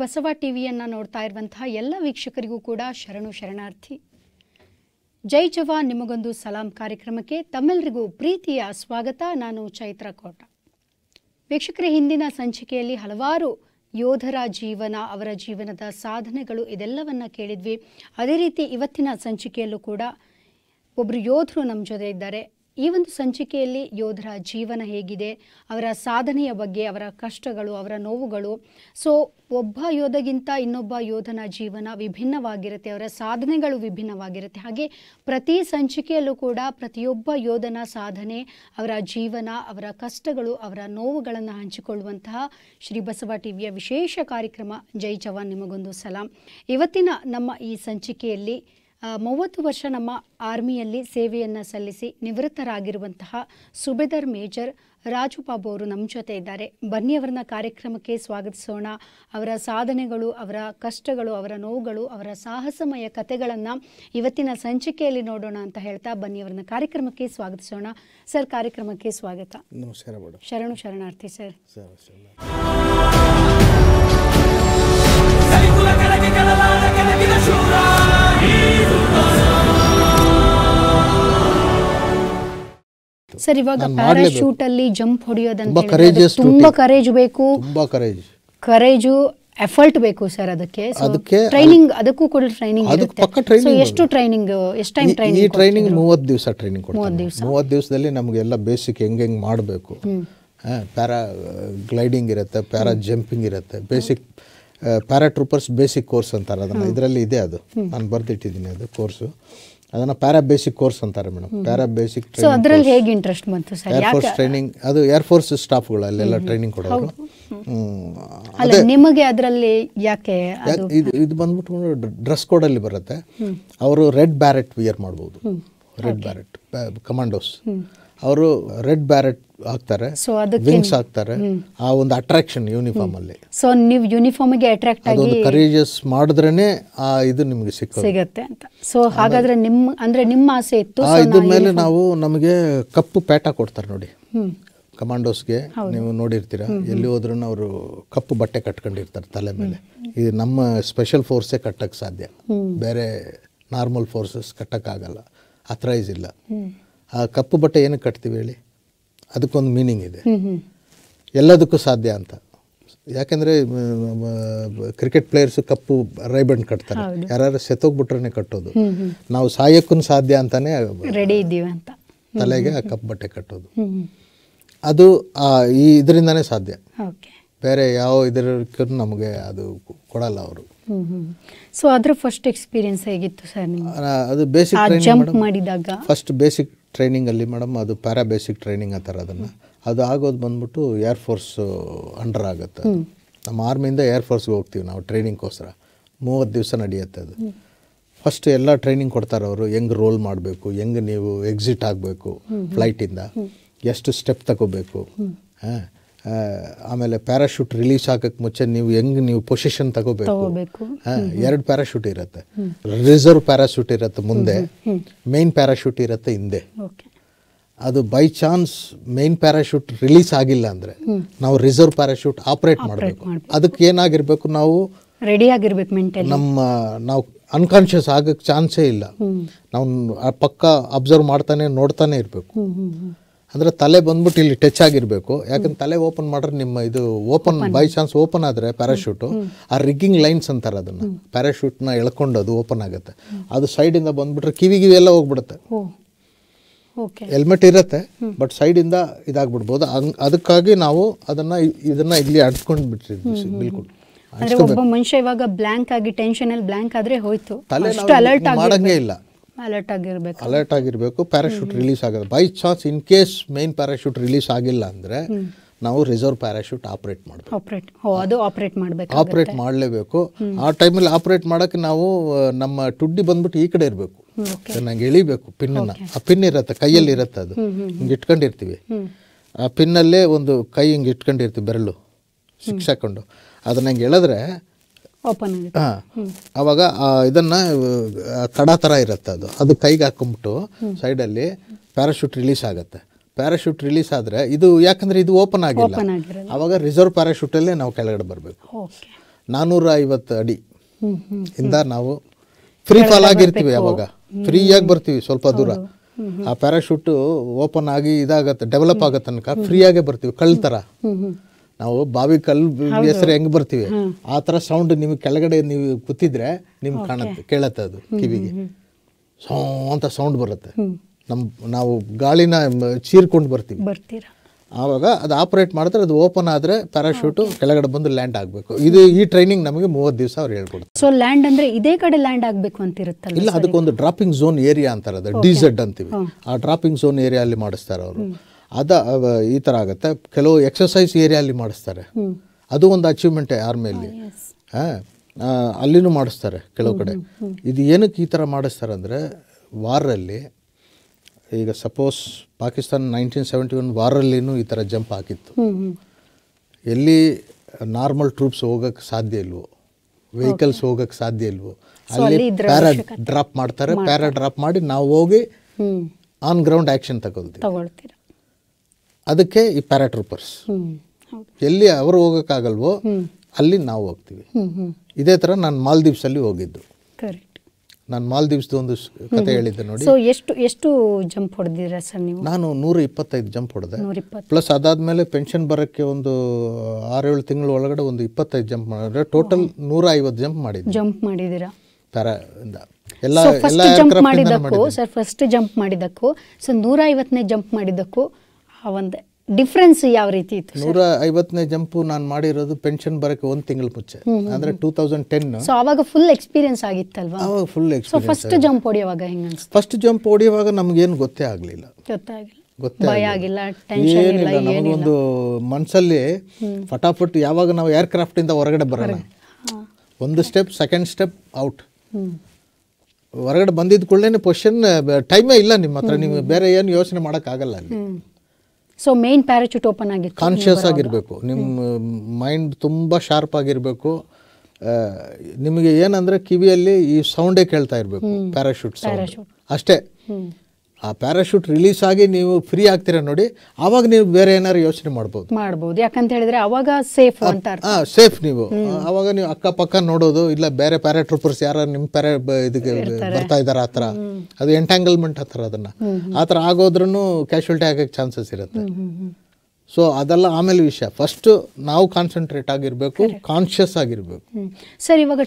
ಬಸವ ಟಿವಿಯನ್ನು ನೋಡ್ತಾ ಇರುವಂತಹ ಎಲ್ಲ ವೀಕ್ಷಕರಿಗೂ ಕೂಡ ಶರಣು ಶರಣಾರ್ಥಿ ಜೈ ಜವಾನ್ ನಿಮಗೊಂದು ಸಲಾಂ ಕಾರ್ಯಕ್ರಮಕ್ಕೆ ತಮ್ಮೆಲ್ಲರಿಗೂ ಪ್ರೀತಿಯ ಸ್ವಾಗತ ನಾನು ಚೈತ್ರ ಕೋಟ ವೀಕ್ಷಕರ ಹಿಂದಿನ ಸಂಚಿಕೆಯಲ್ಲಿ ಹಲವಾರು ಯೋಧರ ಜೀವನ ಅವರ ಜೀವನದ ಸಾಧನೆಗಳು ಇದೆಲ್ಲವನ್ನು ಕೇಳಿದ್ವಿ ಅದೇ ರೀತಿ ಇವತ್ತಿನ ಸಂಚಿಕೆಯಲ್ಲೂ ಕೂಡ ಒಬ್ಬರು ಯೋಧರು ನಮ್ಮ ಜೊತೆ ಇದ್ದಾರೆ ಈ ಒಂದು ಸಂಚಿಕೆಯಲ್ಲಿ ಯೋಧರ ಜೀವನ ಹೇಗಿದೆ ಅವರ ಸಾಧನೆಯ ಬಗ್ಗೆ ಅವರ ಕಷ್ಟಗಳು ಅವರ ನೋವುಗಳು ಸೊ ಒಬ್ಬ ಯೋಧಗಿಂತ ಇನ್ನೊಬ್ಬ ಯೋಧನ ಜೀವನ ವಿಭಿನ್ನವಾಗಿರುತ್ತೆ ಅವರ ಸಾಧನೆಗಳು ವಿಭಿನ್ನವಾಗಿರುತ್ತೆ ಹಾಗೆ ಪ್ರತಿ ಸಂಚಿಕೆಯಲ್ಲೂ ಕೂಡ ಪ್ರತಿಯೊಬ್ಬ ಯೋಧನ ಸಾಧನೆ ಅವರ ಜೀವನ ಅವರ ಕಷ್ಟಗಳು ಅವರ ನೋವುಗಳನ್ನು ಹಂಚಿಕೊಳ್ಳುವಂತಹ ಶ್ರೀ ಬಸವ ಟಿವಿಯ ವಿಶೇಷ ಕಾರ್ಯಕ್ರಮ ಜೈ ಜವಾನ್ ನಿಮಗೊಂದು ಸಲಾಂ ಇವತ್ತಿನ ನಮ್ಮ ಈ ಸಂಚಿಕೆಯಲ್ಲಿ ಮೂವತ್ತು ವರ್ಷ ನಮ್ಮ ಆರ್ಮಿಯಲ್ಲಿ ಸೇವೆಯನ್ನು ಸಲ್ಲಿಸಿ ನಿವೃತ್ತರಾಗಿರುವಂತಹ ಸುಬೇದರ್ ಮೇಜರ್ ರಾಜು ಬಾಬು ಅವರು ನಮ್ಮ ಜೊತೆ ಇದ್ದಾರೆ ಬನ್ನಿ ಅವರನ್ನ ಕಾರ್ಯಕ್ರಮಕ್ಕೆ ಸ್ವಾಗತಿಸೋಣ ಅವರ ಸಾಧನೆಗಳು ಅವರ ಕಷ್ಟಗಳು ಅವರ ನೋವುಗಳು ಅವರ ಸಾಹಸಮಯ ಕಥೆಗಳನ್ನು ಇವತ್ತಿನ ಸಂಚಿಕೆಯಲ್ಲಿ ನೋಡೋಣ ಅಂತ ಹೇಳ್ತಾ ಬನ್ನಿ ಅವರನ್ನ ಕಾರ್ಯಕ್ರಮಕ್ಕೆ ಸ್ವಾಗತಿಸೋಣ ಸರ್ ಕಾರ್ಯಕ್ರಮಕ್ಕೆ ಸ್ವಾಗತ ನಮಸ್ಕಾರ ಶರಣು ಶರಣಾರ್ಥಿ ಸರ್ ಸರ್ ಸರ್ ಇವಾಗ ಪ್ಯಾರಾಶೂಟ್ ಅಲ್ಲಿ ಜಂಪ್ ಹೊಡೆಯೋದಂತ ತುಂಬಾ ಕರೇಜ್ ಬೇಕು ತುಂಬಾ ಕರೇಜ್ ಕರೇಜು ಎಫರ್ಟ್ ಬೇಕು ಸರ್ ಅದಕ್ಕೆ ಟ್ರೈನಿಂಗ್ ಅದಕ್ಕೂ ಕೂಡ ಟ್ರೈನಿಂಗ್ ಇರುತ್ತೆ ಎಷ್ಟು ಟ್ರೈನಿಂಗ್ ಎಷ್ಟು ಟೈಮ್ ಟ್ರೈನಿಂಗ್ ಈ ಟ್ರೈನಿಂಗ್ 30 ದಿವಸ ಟ್ರೈನಿಂಗ್ ಕೊಡ್ತಾರೆ 30 ದಿವಸದಲ್ಲಿ ನಮಗೆ ಎಲ್ಲ ಬೇಸಿಕ್ ಹೆಂಗೆ ಹೆಂಗ್ ಮಾಡಬೇಕು ಪ್ಯಾರಾ ಗ್ಲೈಡಿಂಗ್ ಇರುತ್ತೆ ಪ್ಯಾರಾ ಜಂಪಿಂಗ್ ಇರುತ್ತೆ basic paratroopers basic course ಅಂತಾರೆ ಅದನ್ನ ಇದರಲ್ಲಿ ಇದೆ ಅದು ನಾನು ಬರ್ದಿಟ್ಟಿದ್ದೀನಿ ಅದು ಕೋರ್ಸು ಅದನ್ನು ಪ್ಯಾರಾ ಬೇಸಿಕ್ ಕೋರ್ಸ್ ಅಂತಾರೆ ಮೇಡಮ್ ಪ್ಯಾರಾ ಬೇಸಿಕ್ ಅದರಲ್ಲಿ ಹೇಗೆ ಇಂಟ್ರೆಸ್ಟ್ ಬಂತು ಸರ್ ಏರ್ಫೋರ್ಸ್ ಟ್ರೈನಿಂಗ್ ಅದು ಏರ್ಫೋರ್ಸ್ ಸ್ಟಾಫ್ಗಳು ಅಲ್ಲೆಲ್ಲ ಟ್ರೈನಿಂಗ್ ಕೊಡೋದು ಅಲ್ಲ ನಿಮಗೆ ಅದರಲ್ಲಿ ಯಾಕೆ ಇದು ಇದು ಬಂದ್ಬಿಟ್ಟು ಡ್ರೆಸ್ ಕೋಡ್ ಅಲ್ಲಿ ಬರುತ್ತೆ ಅವರು ರೆಡ್ ಬ್ಯಾರೆಟ್ ವಿಯರ್ ಮಾಡಬಹುದು ರೆಡ್ ಬ್ಯಾರೆಟ್ ಕಮಾಂಡೋಸ್ ಅವರು ರೆಡ್ ಬ್ಯಾರೆಟ್ ಹಾಕ್ತಾರೆ ವಿಂಗ್ಸ್ ಹಾಕ್ತಾರೆ ಆ ಒಂದು ಅಟ್ರಾಕ್ಷನ್ ಯೂನಿಫಾರ್ಮ್ ಅಲ್ಲಿ ಸೊ ನೀವು ಯೂನಿಫಾರ್ಮ್ ಗೆ ಅಟ್ರಾಕ್ಟ್ ಆಗಿ ಅದೊಂದು ಕರೇಜಸ್ ಮಾಡಿದ್ರೇನೆ ಆ ಇದು ನಿಮಗೆ ಸಿಕ್ಕುತ್ತೆ ಸಿಗುತ್ತೆ ಅಂತ ಸೊ ಹಾಗಾದ್ರೆ ನಿಮ್ಮ ಅಂದ್ರೆ ನಿಮ್ಮ ಆಸೆ ಇತ್ತು ಆ ಇದ್ರ ಮೇಲೆ ನಾವು ನಮಗೆ ಕಪ್ಪು ಪ್ಯಾಟ ಕೊಡ್ತಾರೆ ನೋಡಿ ಕಮಾಂಡೋಸ್ಗೆ ನೀವು ನೋಡಿರ್ತೀರಾ ಎಲ್ಲಿ ಹೋದ್ರೂ ಅವರು ಕಪ್ಪು ಬಟ್ಟೆ ಕಟ್ಕೊಂಡಿರ್ತಾರೆ ತಲೆ ಮೇಲೆ ಇದು ನಮ್ಮ ಸ್ಪೆಷಲ್ ಫೋರ್ಸೇ ಕಟ್ಟಕ್ಕೆ ಸಾಧ್ಯ ಬೇರೆ ನಾರ್ಮಲ್ ಫೋರ್ಸಸ್ ಕಟ್ಟಕ್ಕಾಗಲ್ಲ ಅಥರೈಸ್ ಇಲ್ಲ ಆ ಕಪ್ಪು ಬಟ್ಟೆ ಏನಕ್ಕೆ ಕಟ್ತೀವಿ ಹೇಳಿ ಅದಕ್ಕೊಂದು ಮೀನಿಂಗ್ ಇದೆ ಎಲ್ಲದಕ್ಕೂ ಸಾಧ್ಯ ಅಂತ ಯಾಕೆಂದರೆ ಕ್ರಿಕೆಟ್ ಪ್ಲೇಯರ್ಸು ಕಪ್ಪು ರೈಬಂಡ್ ಕಟ್ತಾರೆ ಯಾರು ಸೆತ್ತೋಗ್ಬಿಟ್ರೆ ಕಟ್ಟೋದು ನಾವು ಸಾಯಕ್ಕೂ ಸಾಧ್ಯ ಅಂತಾನೆ ರೆಡಿ ಇದ್ದೀವಿ ಅಂತ ತಲೆಗೆ ಆ ಕಪ್ಪು ಬಟ್ಟೆ ಕಟ್ಟೋದು ಅದು ಈ ಇದರಿಂದನೇ ಸಾಧ್ಯ ಬೇರೆ ಯಾವ ಇದರಕ್ಕೂ ನಮಗೆ ಅದು ಕೊಡಲ್ಲ ಅವರು ಸೊ ಅದರ ಫಸ್ಟ್ ಎಕ್ಸ್ಪೀರಿಯನ್ಸ್ ಹೇಗಿತ್ತು ಸರ್ ಅದು ಬೇಸಿಕ್ ಮಾಡಿದಾಗ ಫಸ್ಟ್ ಬೇಸಿಕ್ ಟ್ರೈನಿಂಗಲ್ಲಿ ಮೇಡಮ್ ಅದು ಪ್ಯಾರಾ ಬೇಸಿಕ್ ಟ್ರೈನಿಂಗ್ ಆ ಥರ ಅದನ್ನು ಅದು ಆಗೋದು ಬಂದ್ಬಿಟ್ಟು ಏರ್ ಅಂಡರ್ uh, ಆಗುತ್ತೆ ನಮ್ಮ ಆರ್ಮಿಯಿಂದ ಏರ್ ಫೋರ್ಸ್ಗೆ ಹೋಗ್ತೀವಿ ನಾವು ಟ್ರೈನಿಂಗ್ಗೋಸ್ಕರ ಮೂವತ್ತು ದಿವಸ ನಡೆಯುತ್ತೆ ಅದು ಫಸ್ಟ್ ಎಲ್ಲ ಟ್ರೈನಿಂಗ್ ಕೊಡ್ತಾರೆ ಅವರು ಹೆಂಗೆ ರೋಲ್ ಮಾಡಬೇಕು ಹೆಂಗೆ ನೀವು ಎಕ್ಸಿಟ್ ಆಗಬೇಕು ಫ್ಲೈಟಿಂದ ಎಷ್ಟು ಸ್ಟೆಪ್ ತಗೋಬೇಕು ಹಾಂ ಆಮೇಲೆ ಪ್ಯಾರಾಶೂಟ್ ರಿಲೀಸ್ ಹಾಕಕ್ಕೆ ಮುಂಚೆ ನೀವು ಹೆಂಗ್ ನೀವು ಪೊಸಿಷನ್ ತಗೋಬೇಕು ಎರಡು ಪ್ಯಾರಾಶೂಟ್ ಇರುತ್ತೆ ರಿಸರ್ವ್ ಪ್ಯಾರಾಶೂಟ್ ಇರುತ್ತೆ ಮುಂದೆ ಮೇನ್ ಪ್ಯಾರಾಶೂಟ್ ಇರುತ್ತೆ ಹಿಂದೆ ಅದು by chance main parachute release ಆಗಿಲ್ಲ ಅಂದ್ರೆ ನಾವು ರಿಸರ್ವ್ ಪ್ಯಾರಾಶೂಟ್ ಆಪರೇಟ್ ಮಾಡಬೇಕು ಅದಕ್ಕೆ ಏನಾಗಿರ್ಬೇಕು ನಾವು ರೆಡಿ ಆಗಿರ್ಬೇಕು ನಮ್ಮ ನಾವು ಅನ್ಕಾನ್ಷಿಯಸ್ ಆಗಕ್ಕೆ ಚಾನ್ಸೇ ಇಲ್ಲ ನಾವು ಪಕ್ಕ ಅಬ್ಸರ್ವ್ ಮಾಡ್ತಾನೆ ನೋಡ್ತಾನೆ ಇರಬೇಕು ಅಂದರೆ ತಲೆ ಬಂದ್ಬಿಟ್ಟು ಇಲ್ಲಿ ಟಚ್ ಆಗಿರಬೇಕು ಯಾಕಂದ್ರೆ ತಲೆ ಓಪನ್ ಮಾಡಿದ್ರೆ ನಿಮ್ಮ ಇದು ಓಪನ್ ಬೈ ಚಾನ್ಸ್ ಓಪನ್ ಆದರೆ ಪ್ಯಾರಾಶೂಟು ಆ ರಿಗ್ಗಿಂಗ್ ಲೈನ್ಸ್ ಅಂತಾರೆ ಅದನ್ನು ಪ್ಯಾರಾಶೂಟ್ನ ಎಳ್ಕೊಂಡು ಅದು ಓಪನ್ ಆಗುತ್ತೆ ಅದು ಸೈಡಿಂದ ಬಂದ್ಬಿಟ್ರೆ ಕಿವಿ ಕಿವಿ ಎಲ್ಲ ಹೋಗ್ಬಿಡುತ್ತೆ ಹೆಲ್ಮೆಟ್ ಇರುತ್ತೆ ಬಟ್ ಸೈಡಿಂದ ಇದಾಗ್ಬಿಡ್ಬೋದು ಅದಕ್ಕಾಗಿ ನಾವು ಅದನ್ನ ಇದನ್ನ ಇಲ್ಲಿ ಅಡ್ಕೊಂಡು ಬಿಟ್ಟಿದ್ವಿ ಬಿಲ್ಕುಲ್ ಒಬ್ಬ ಮನುಷ್ಯ ಇವಾಗ ಬ್ಲಾಂಕ್ ಆಗಿ ಟೆನ್ಷನ್ ಅಲ್ಲಿ ಬ್ಲ್ಯಾಂಕ್ ಆದ್ರೆ ಹೋಯ್ತು ಅಲರ್ಟ್ ಮಾಡಂಗೇ ಇಲ್ಲ ಅಲರ್ಟ್ ಆಗಿರಬೇಕು ಅಲರ್ಟ್ ಆಗಿರಬೇಕು ಪ್ಯಾರಾಶೂಟ್ ರಿಲೀಸ್ ಆಗೋದು by chance in case main parachute release ಆಗಿಲ್ಲ ಅಂದರೆ ನಾವು ರಿಸರ್ವ್ ಪ್ಯಾರಾಶೂಟ್ ಆಪರೇಟ್ ಮಾಡಬೇಕು ಆಪರೇಟ್ ಅದು ಆಪರೇಟ್ ಮಾಡಬೇಕು ಆಪರೇಟ್ ಮಾಡಲೇಬೇಕು ಆ ಟೈಮಲ್ಲಿ ಆಪರೇಟ್ ಮಾಡೋಕ್ಕೆ ನಾವು ನಮ್ಮ ಟುಡ್ಡಿ ಬಂದ್ಬಿಟ್ಟು ಈ ಕಡೆ ಇರಬೇಕು ನಂಗೆ ಎಳಿಬೇಕು ಪಿನ್ನನ್ನು ಆ ಪಿನ್ ಇರತ್ತೆ ಕೈಯಲ್ಲಿ ಇರತ್ತೆ ಅದು ಹಿಂಗೆ ಇಟ್ಕೊಂಡಿರ್ತೀವಿ ಆ ಪಿನ್ನಲ್ಲೇ ಒಂದು ಕೈ ಹಿಂಗೆ ಇಟ್ಕೊಂಡಿರ್ತೀವಿ ಬೆರಳು ಸಿಕ್ಸ್ ಹಾಕೊಂಡು ಅದನ್ನ ನಂಗೆ ಎಳೆದ್ರೆ ಓಪನ್ ಹಾಂ ಅವಾಗ ಇದನ್ನು ತಡ ತರ ಇರುತ್ತೆ ಅದು ಅದು ಕೈಗೆ ಹಾಕೊಂಬಿಟ್ಟು ಸೈಡಲ್ಲಿ ಪ್ಯಾರಾಶೂಟ್ ರಿಲೀಸ್ ಆಗುತ್ತೆ ಪ್ಯಾರಾಶೂಟ್ ರಿಲೀಸ್ ಆದರೆ ಇದು ಯಾಕಂದ್ರೆ ಇದು ಓಪನ್ ಆಗಿಲ್ಲ ಅವಾಗ ರಿಸರ್ವ್ ಪ್ಯಾರಾಶೂಟಲ್ಲೇ ನಾವು ಕೆಳಗಡೆ ಬರಬೇಕು ನಾನೂರ ಐವತ್ತು ಅಡಿ ಇಂದ ನಾವು ಫ್ರೀ ಫಾಲ್ ಆಗಿರ್ತೀವಿ ಅವಾಗ ಫ್ರೀಯಾಗಿ ಬರ್ತೀವಿ ಸ್ವಲ್ಪ ದೂರ ಆ ಪ್ಯಾರಾಶೂಟ್ ಓಪನ್ ಆಗಿ ಇದಾಗತ್ತೆ ಡೆವಲಪ್ ಆಗೋ ತನಕ ಫ್ರೀಯಾಗೆ ಬರ್ತೀವಿ ಕಳ್ಳ ಥರ ನಾವು ಬಾವಿ ಕಲ್ಲು ಹೆಸರು ಹೆಂಗ್ ಬರ್ತೀವಿ ಆ ತರ ಸೌಂಡ್ ನಿಮಗೆ ಕೆಳಗಡೆ ನೀವು ಕೂತಿದ್ರೆ ನಿಮ್ ಕಾಣತ್ತೆ ಕೇಳತ್ತೆ ಅದು ಕಿವಿಗೆ ಸೌ ಅಂತ ಸೌಂಡ್ ಬರುತ್ತೆ ನಮ್ ನಾವು ಗಾಳಿನ ಚೀರ್ಕೊಂಡು ಬರ್ತೀವಿ ಆವಾಗ ಅದು ಆಪರೇಟ್ ಮಾಡಿದ್ರೆ ಅದು ಓಪನ್ ಆದ್ರೆ ಪ್ಯಾರಾಶೂಟ್ ಕೆಳಗಡೆ ಬಂದು ಲ್ಯಾಂಡ್ ಆಗ್ಬೇಕು ಇದು ಈ ಟ್ರೈನಿಂಗ್ ನಮಗೆ ಮೂವತ್ತು ದಿವಸ ಅವ್ರು ಹೇಳ್ಕೊಡ್ತಾರೆ ಸೊ ಲ್ಯಾಂಡ್ ಅಂದ್ರೆ ಇದೇ ಕಡೆ ಲ್ಯಾಂಡ್ ಆಗಬೇಕು ಇರುತ್ತಲ್ಲ ಇಲ್ಲ ಅದಕ್ಕೊಂದು ಡ್ರಾಪಿಂಗ್ ಝೋನ್ ಏರಿಯಾ ಅಂತಾರೆ ಅದು ಡಿಸೆಡ್ ಅಂತೀವಿ ಆ ಡ್ರಾಪಿಂಗ್ ಝೋನ್ ಏರಿಯಾ ಅಲ್ಲಿ ಮಾಡಿಸ್ತಾರೆ ಅವರು ಅದ ಈ ಥರ ಆಗುತ್ತೆ ಕೆಲವು ಎಕ್ಸಸೈಸ್ ಏರಿಯಲ್ಲಿ ಮಾಡಿಸ್ತಾರೆ ಅದು ಒಂದು ಅಚೀವ್ಮೆಂಟೇ ಆರ್ಮಿಯಲ್ಲಿ ಅಲ್ಲಿನೂ ಮಾಡಿಸ್ತಾರೆ ಕೆಲವು ಕಡೆ ಇದು ಏನಕ್ಕೆ ಈ ಥರ ಮಾಡಿಸ್ತಾರೆ ಅಂದರೆ ವಾರಲ್ಲಿ ಈಗ suppose Pakistan nineteen seventy one ವಾರಲ್ಲಿನೂ ಈ ಥರ ಜಂಪ್ ಹಾಕಿತ್ತು ಎಲ್ಲಿ ನಾರ್ಮಲ್ ಟ್ರೂಪ್ಸ್ ಹೋಗೋಕ್ಕೆ ಸಾಧ್ಯ ಇಲ್ವೋ ವೆಹಿಕಲ್ಸ್ ಹೋಗೋಕ್ಕೆ ಸಾಧ್ಯ ಇಲ್ವೋ ಅಲ್ಲಿ ಪ್ಯಾರಾ ಡ್ರಾಪ್ ಮಾಡ್ತಾರೆ ಪ್ಯಾರ ಡ್ರಾಪ್ ಮಾಡಿ ನಾವು ಹೋಗಿ ಆನ್ ಗ್ರೌಂಡ್ ಆ್ಯಕ್ಷನ್ ತಗೊಳ್ತೀವಿ ಅದಕ್ಕೆ ಈ ಪ್ಯಾರಾಟ್ರೂಪರ್ಸ್ ಎಲ್ಲಿ ಅವರು ಹೋಗೋಕ್ಕಾಗಲ್ವೋ ಅಲ್ಲಿ ನಾವು ಹೋಗ್ತೀವಿ ಇದೇ ಥರ ನಾನು ಮಾಲ್ದೀವ್ಸಲ್ಲಿ ಹೋಗಿದ್ದು ನಾನು ಮಾಲ್ದೀವ್ಸ್ದು ಒಂದು ಕತೆ ಹೇಳಿದ್ದೆ ನೋಡಿ ಎಷ್ಟು ಎಷ್ಟು ಜಂಪ್ ಹೊಡೆದಿರ ಸರ್ ನೀವು ನಾನು ನೂರ ಇಪ್ಪತ್ತೈದು ಜಂಪ್ ಹೊಡೆದೆ ಪ್ಲಸ್ ಅದಾದಮೇಲೆ ಪೆನ್ಷನ್ ಬರೋಕ್ಕೆ ಒಂದು ಆರೇಳು ತಿಂಗಳ ಒಳಗಡೆ ಒಂದು ಇಪ್ಪತ್ತೈದು ಜಂಪ್ ಮಾಡಿದ್ರೆ ಟೋಟಲ್ ನೂರ ಐವತ್ತು ಜಂಪ್ ಮಾಡಿದ್ದೆ ಜಂಪ್ ಮಾಡಿದ್ದೀರಾ ಇಂದ ಎಲ್ಲ ಎಲ್ಲ ಜಂಪ್ ಮಾಡಿದ್ದಕ್ಕೂ ಸರ್ ಫಸ್ಟ್ ಜಂಪ್ ಮಾಡಿದ್ದಕ್ಕೂ ಸರ್ ನೂರ ಐವತ್ತನೇ ಜಂಪ್ ಮಾಡಿದ್ದಕ್ಕೂ ಆ ಒಂದು ಡಿಫ್ರೆನ್ಸ್ ಯಾವ ರೀತಿ ಇತ್ತು ನೂರ ಐವತ್ತನೇ ಜಂಪು ನಾನು ಮಾಡಿರೋದು ಪೆನ್ಷನ್ ಬರಕ್ಕೆ ಒಂದು ತಿಂಗಳ ಮುಂಚೆ ಅಂದ್ರೆ ಟೂ ತೌಸಂಡ್ ಟೆನ್ ಸೊ ಅವಾಗ ಫುಲ್ ಎಕ್ಸ್ಪೀರಿಯನ್ಸ್ ಆಗಿತ್ತಲ್ವಾ ಅವಾಗ ಫುಲ್ ಎಕ್ಸ್ ಫಸ್ಟ್ ಜಂಪ್ ಹೊಡೆಯುವಾಗ ಹೆಂಗ ಫಸ್ಟ್ ಜಂಪ್ ಹೊಡೆಯುವಾಗ ನಮಗೇನು ಗೊತ್ತೇ ಆಗಲಿಲ್ಲ ಗೊತ್ತಾಗಿಲ್ಲ ಭಯ ಆಗಿಲ್ಲ ಏನಿಲ್ಲ ನಮಗೊಂದು ಮನಸ್ಸಲ್ಲಿ ಫಟಾಫಟ್ ಯಾವಾಗ ನಾವು ಏರ್ ಇಂದ ಹೊರಗಡೆ ಬರೋಣ ಒಂದು ಸ್ಟೆಪ್ ಸೆಕೆಂಡ್ ಸ್ಟೆಪ್ ಔಟ್ ಹೊರಗಡೆ ಬಂದಿದ್ದ ಕೂಡಲೇ ಪೊಷನ್ ಟೈಮೇ ಇಲ್ಲ ನಿಮ್ಮ ಹತ್ರ ನೀವು ಬೇರೆ ಏನು ಯೋಚನೆ ಮಾಡೋಕ್ಕಾಗಲ್ಲ ಅಲ್ಲಿ ಸೊ ಮೇನ್ ಪ್ಯಾರಾಚೂಟ್ ಓಪನ್ ಆಗಿತ್ತು ಕಾನ್ಶಿಯಸ್ ಆಗಿರಬೇಕು ನಿಮ್ಮ ಮೈಂಡ್ ತುಂಬ ಶಾರ್ಪ್ ಆಗಿರಬೇಕು ನಿಮಗೆ ಏನಂದ್ರೆ ಕಿವಿಯಲ್ಲಿ ಈ ಸೌಂಡೇ ಕೇಳ್ತಾ ಇರಬೇಕು ಪ್ಯಾರಾಶೂಟ್ ಸೌಂಡ್ ಅಷ್ಟೇ ಆ ಪ್ಯಾರಾಶೂಟ್ ರಿಲೀಸ್ ಆಗಿ ನೀವು ಫ್ರೀ ಆಗ್ತೀರಾ ನೋಡಿ ಅವಾಗ ನೀವು ಬೇರೆ ಏನಾದ್ರು ಯೋಚನೆ ಮಾಡಬಹುದು ಮಾಡಬಹುದು ಯಾಕಂತ ಹೇಳಿದ್ರೆ ಅವಾಗ ಸೇಫ್ ಅಂತ ಹಾಂ ಸೇಫ್ ನೀವು ಅವಾಗ ನೀವು ಅಕ್ಕಪಕ್ಕ ನೋಡೋದು ಇಲ್ಲ ಬೇರೆ ಪ್ಯಾರಾಟ್ರೂಪರ್ಸ್ ಯಾರು ನಿಮ್ಮ ಪ್ಯಾರಾ ಇದಕ್ಕೆ ಬರ್ತಾ ಇದಾರೆ ಆತರ ಅದು ಎಂಟ್ಯಾಂಗಲ್ಮೆಂಟ್ ಆತರ ಅದನ್ನ ಆತರ ಆ ಥರ ಆಗೋದ್ರೂ ಕ್ಯಾಶುಯಾಲಿಟಿ ಆಗಕ್ಕೆ ಚಾನ್ಸಸ್ ಇರುತ್ತೆ ಸೊ ಅದೆಲ್ಲ ಆಮೇಲೆ ವಿಷಯ ಫಸ್ಟ್ ನಾವು ಕಾನ್ಸಂಟ್ರೇಟ್ ಆಗಿರಬೇಕು ಕಾನ್ಶಿಯಸ್ ಆಗಿರ್ಬೇಕು ಸರ್ ಇವಾಗ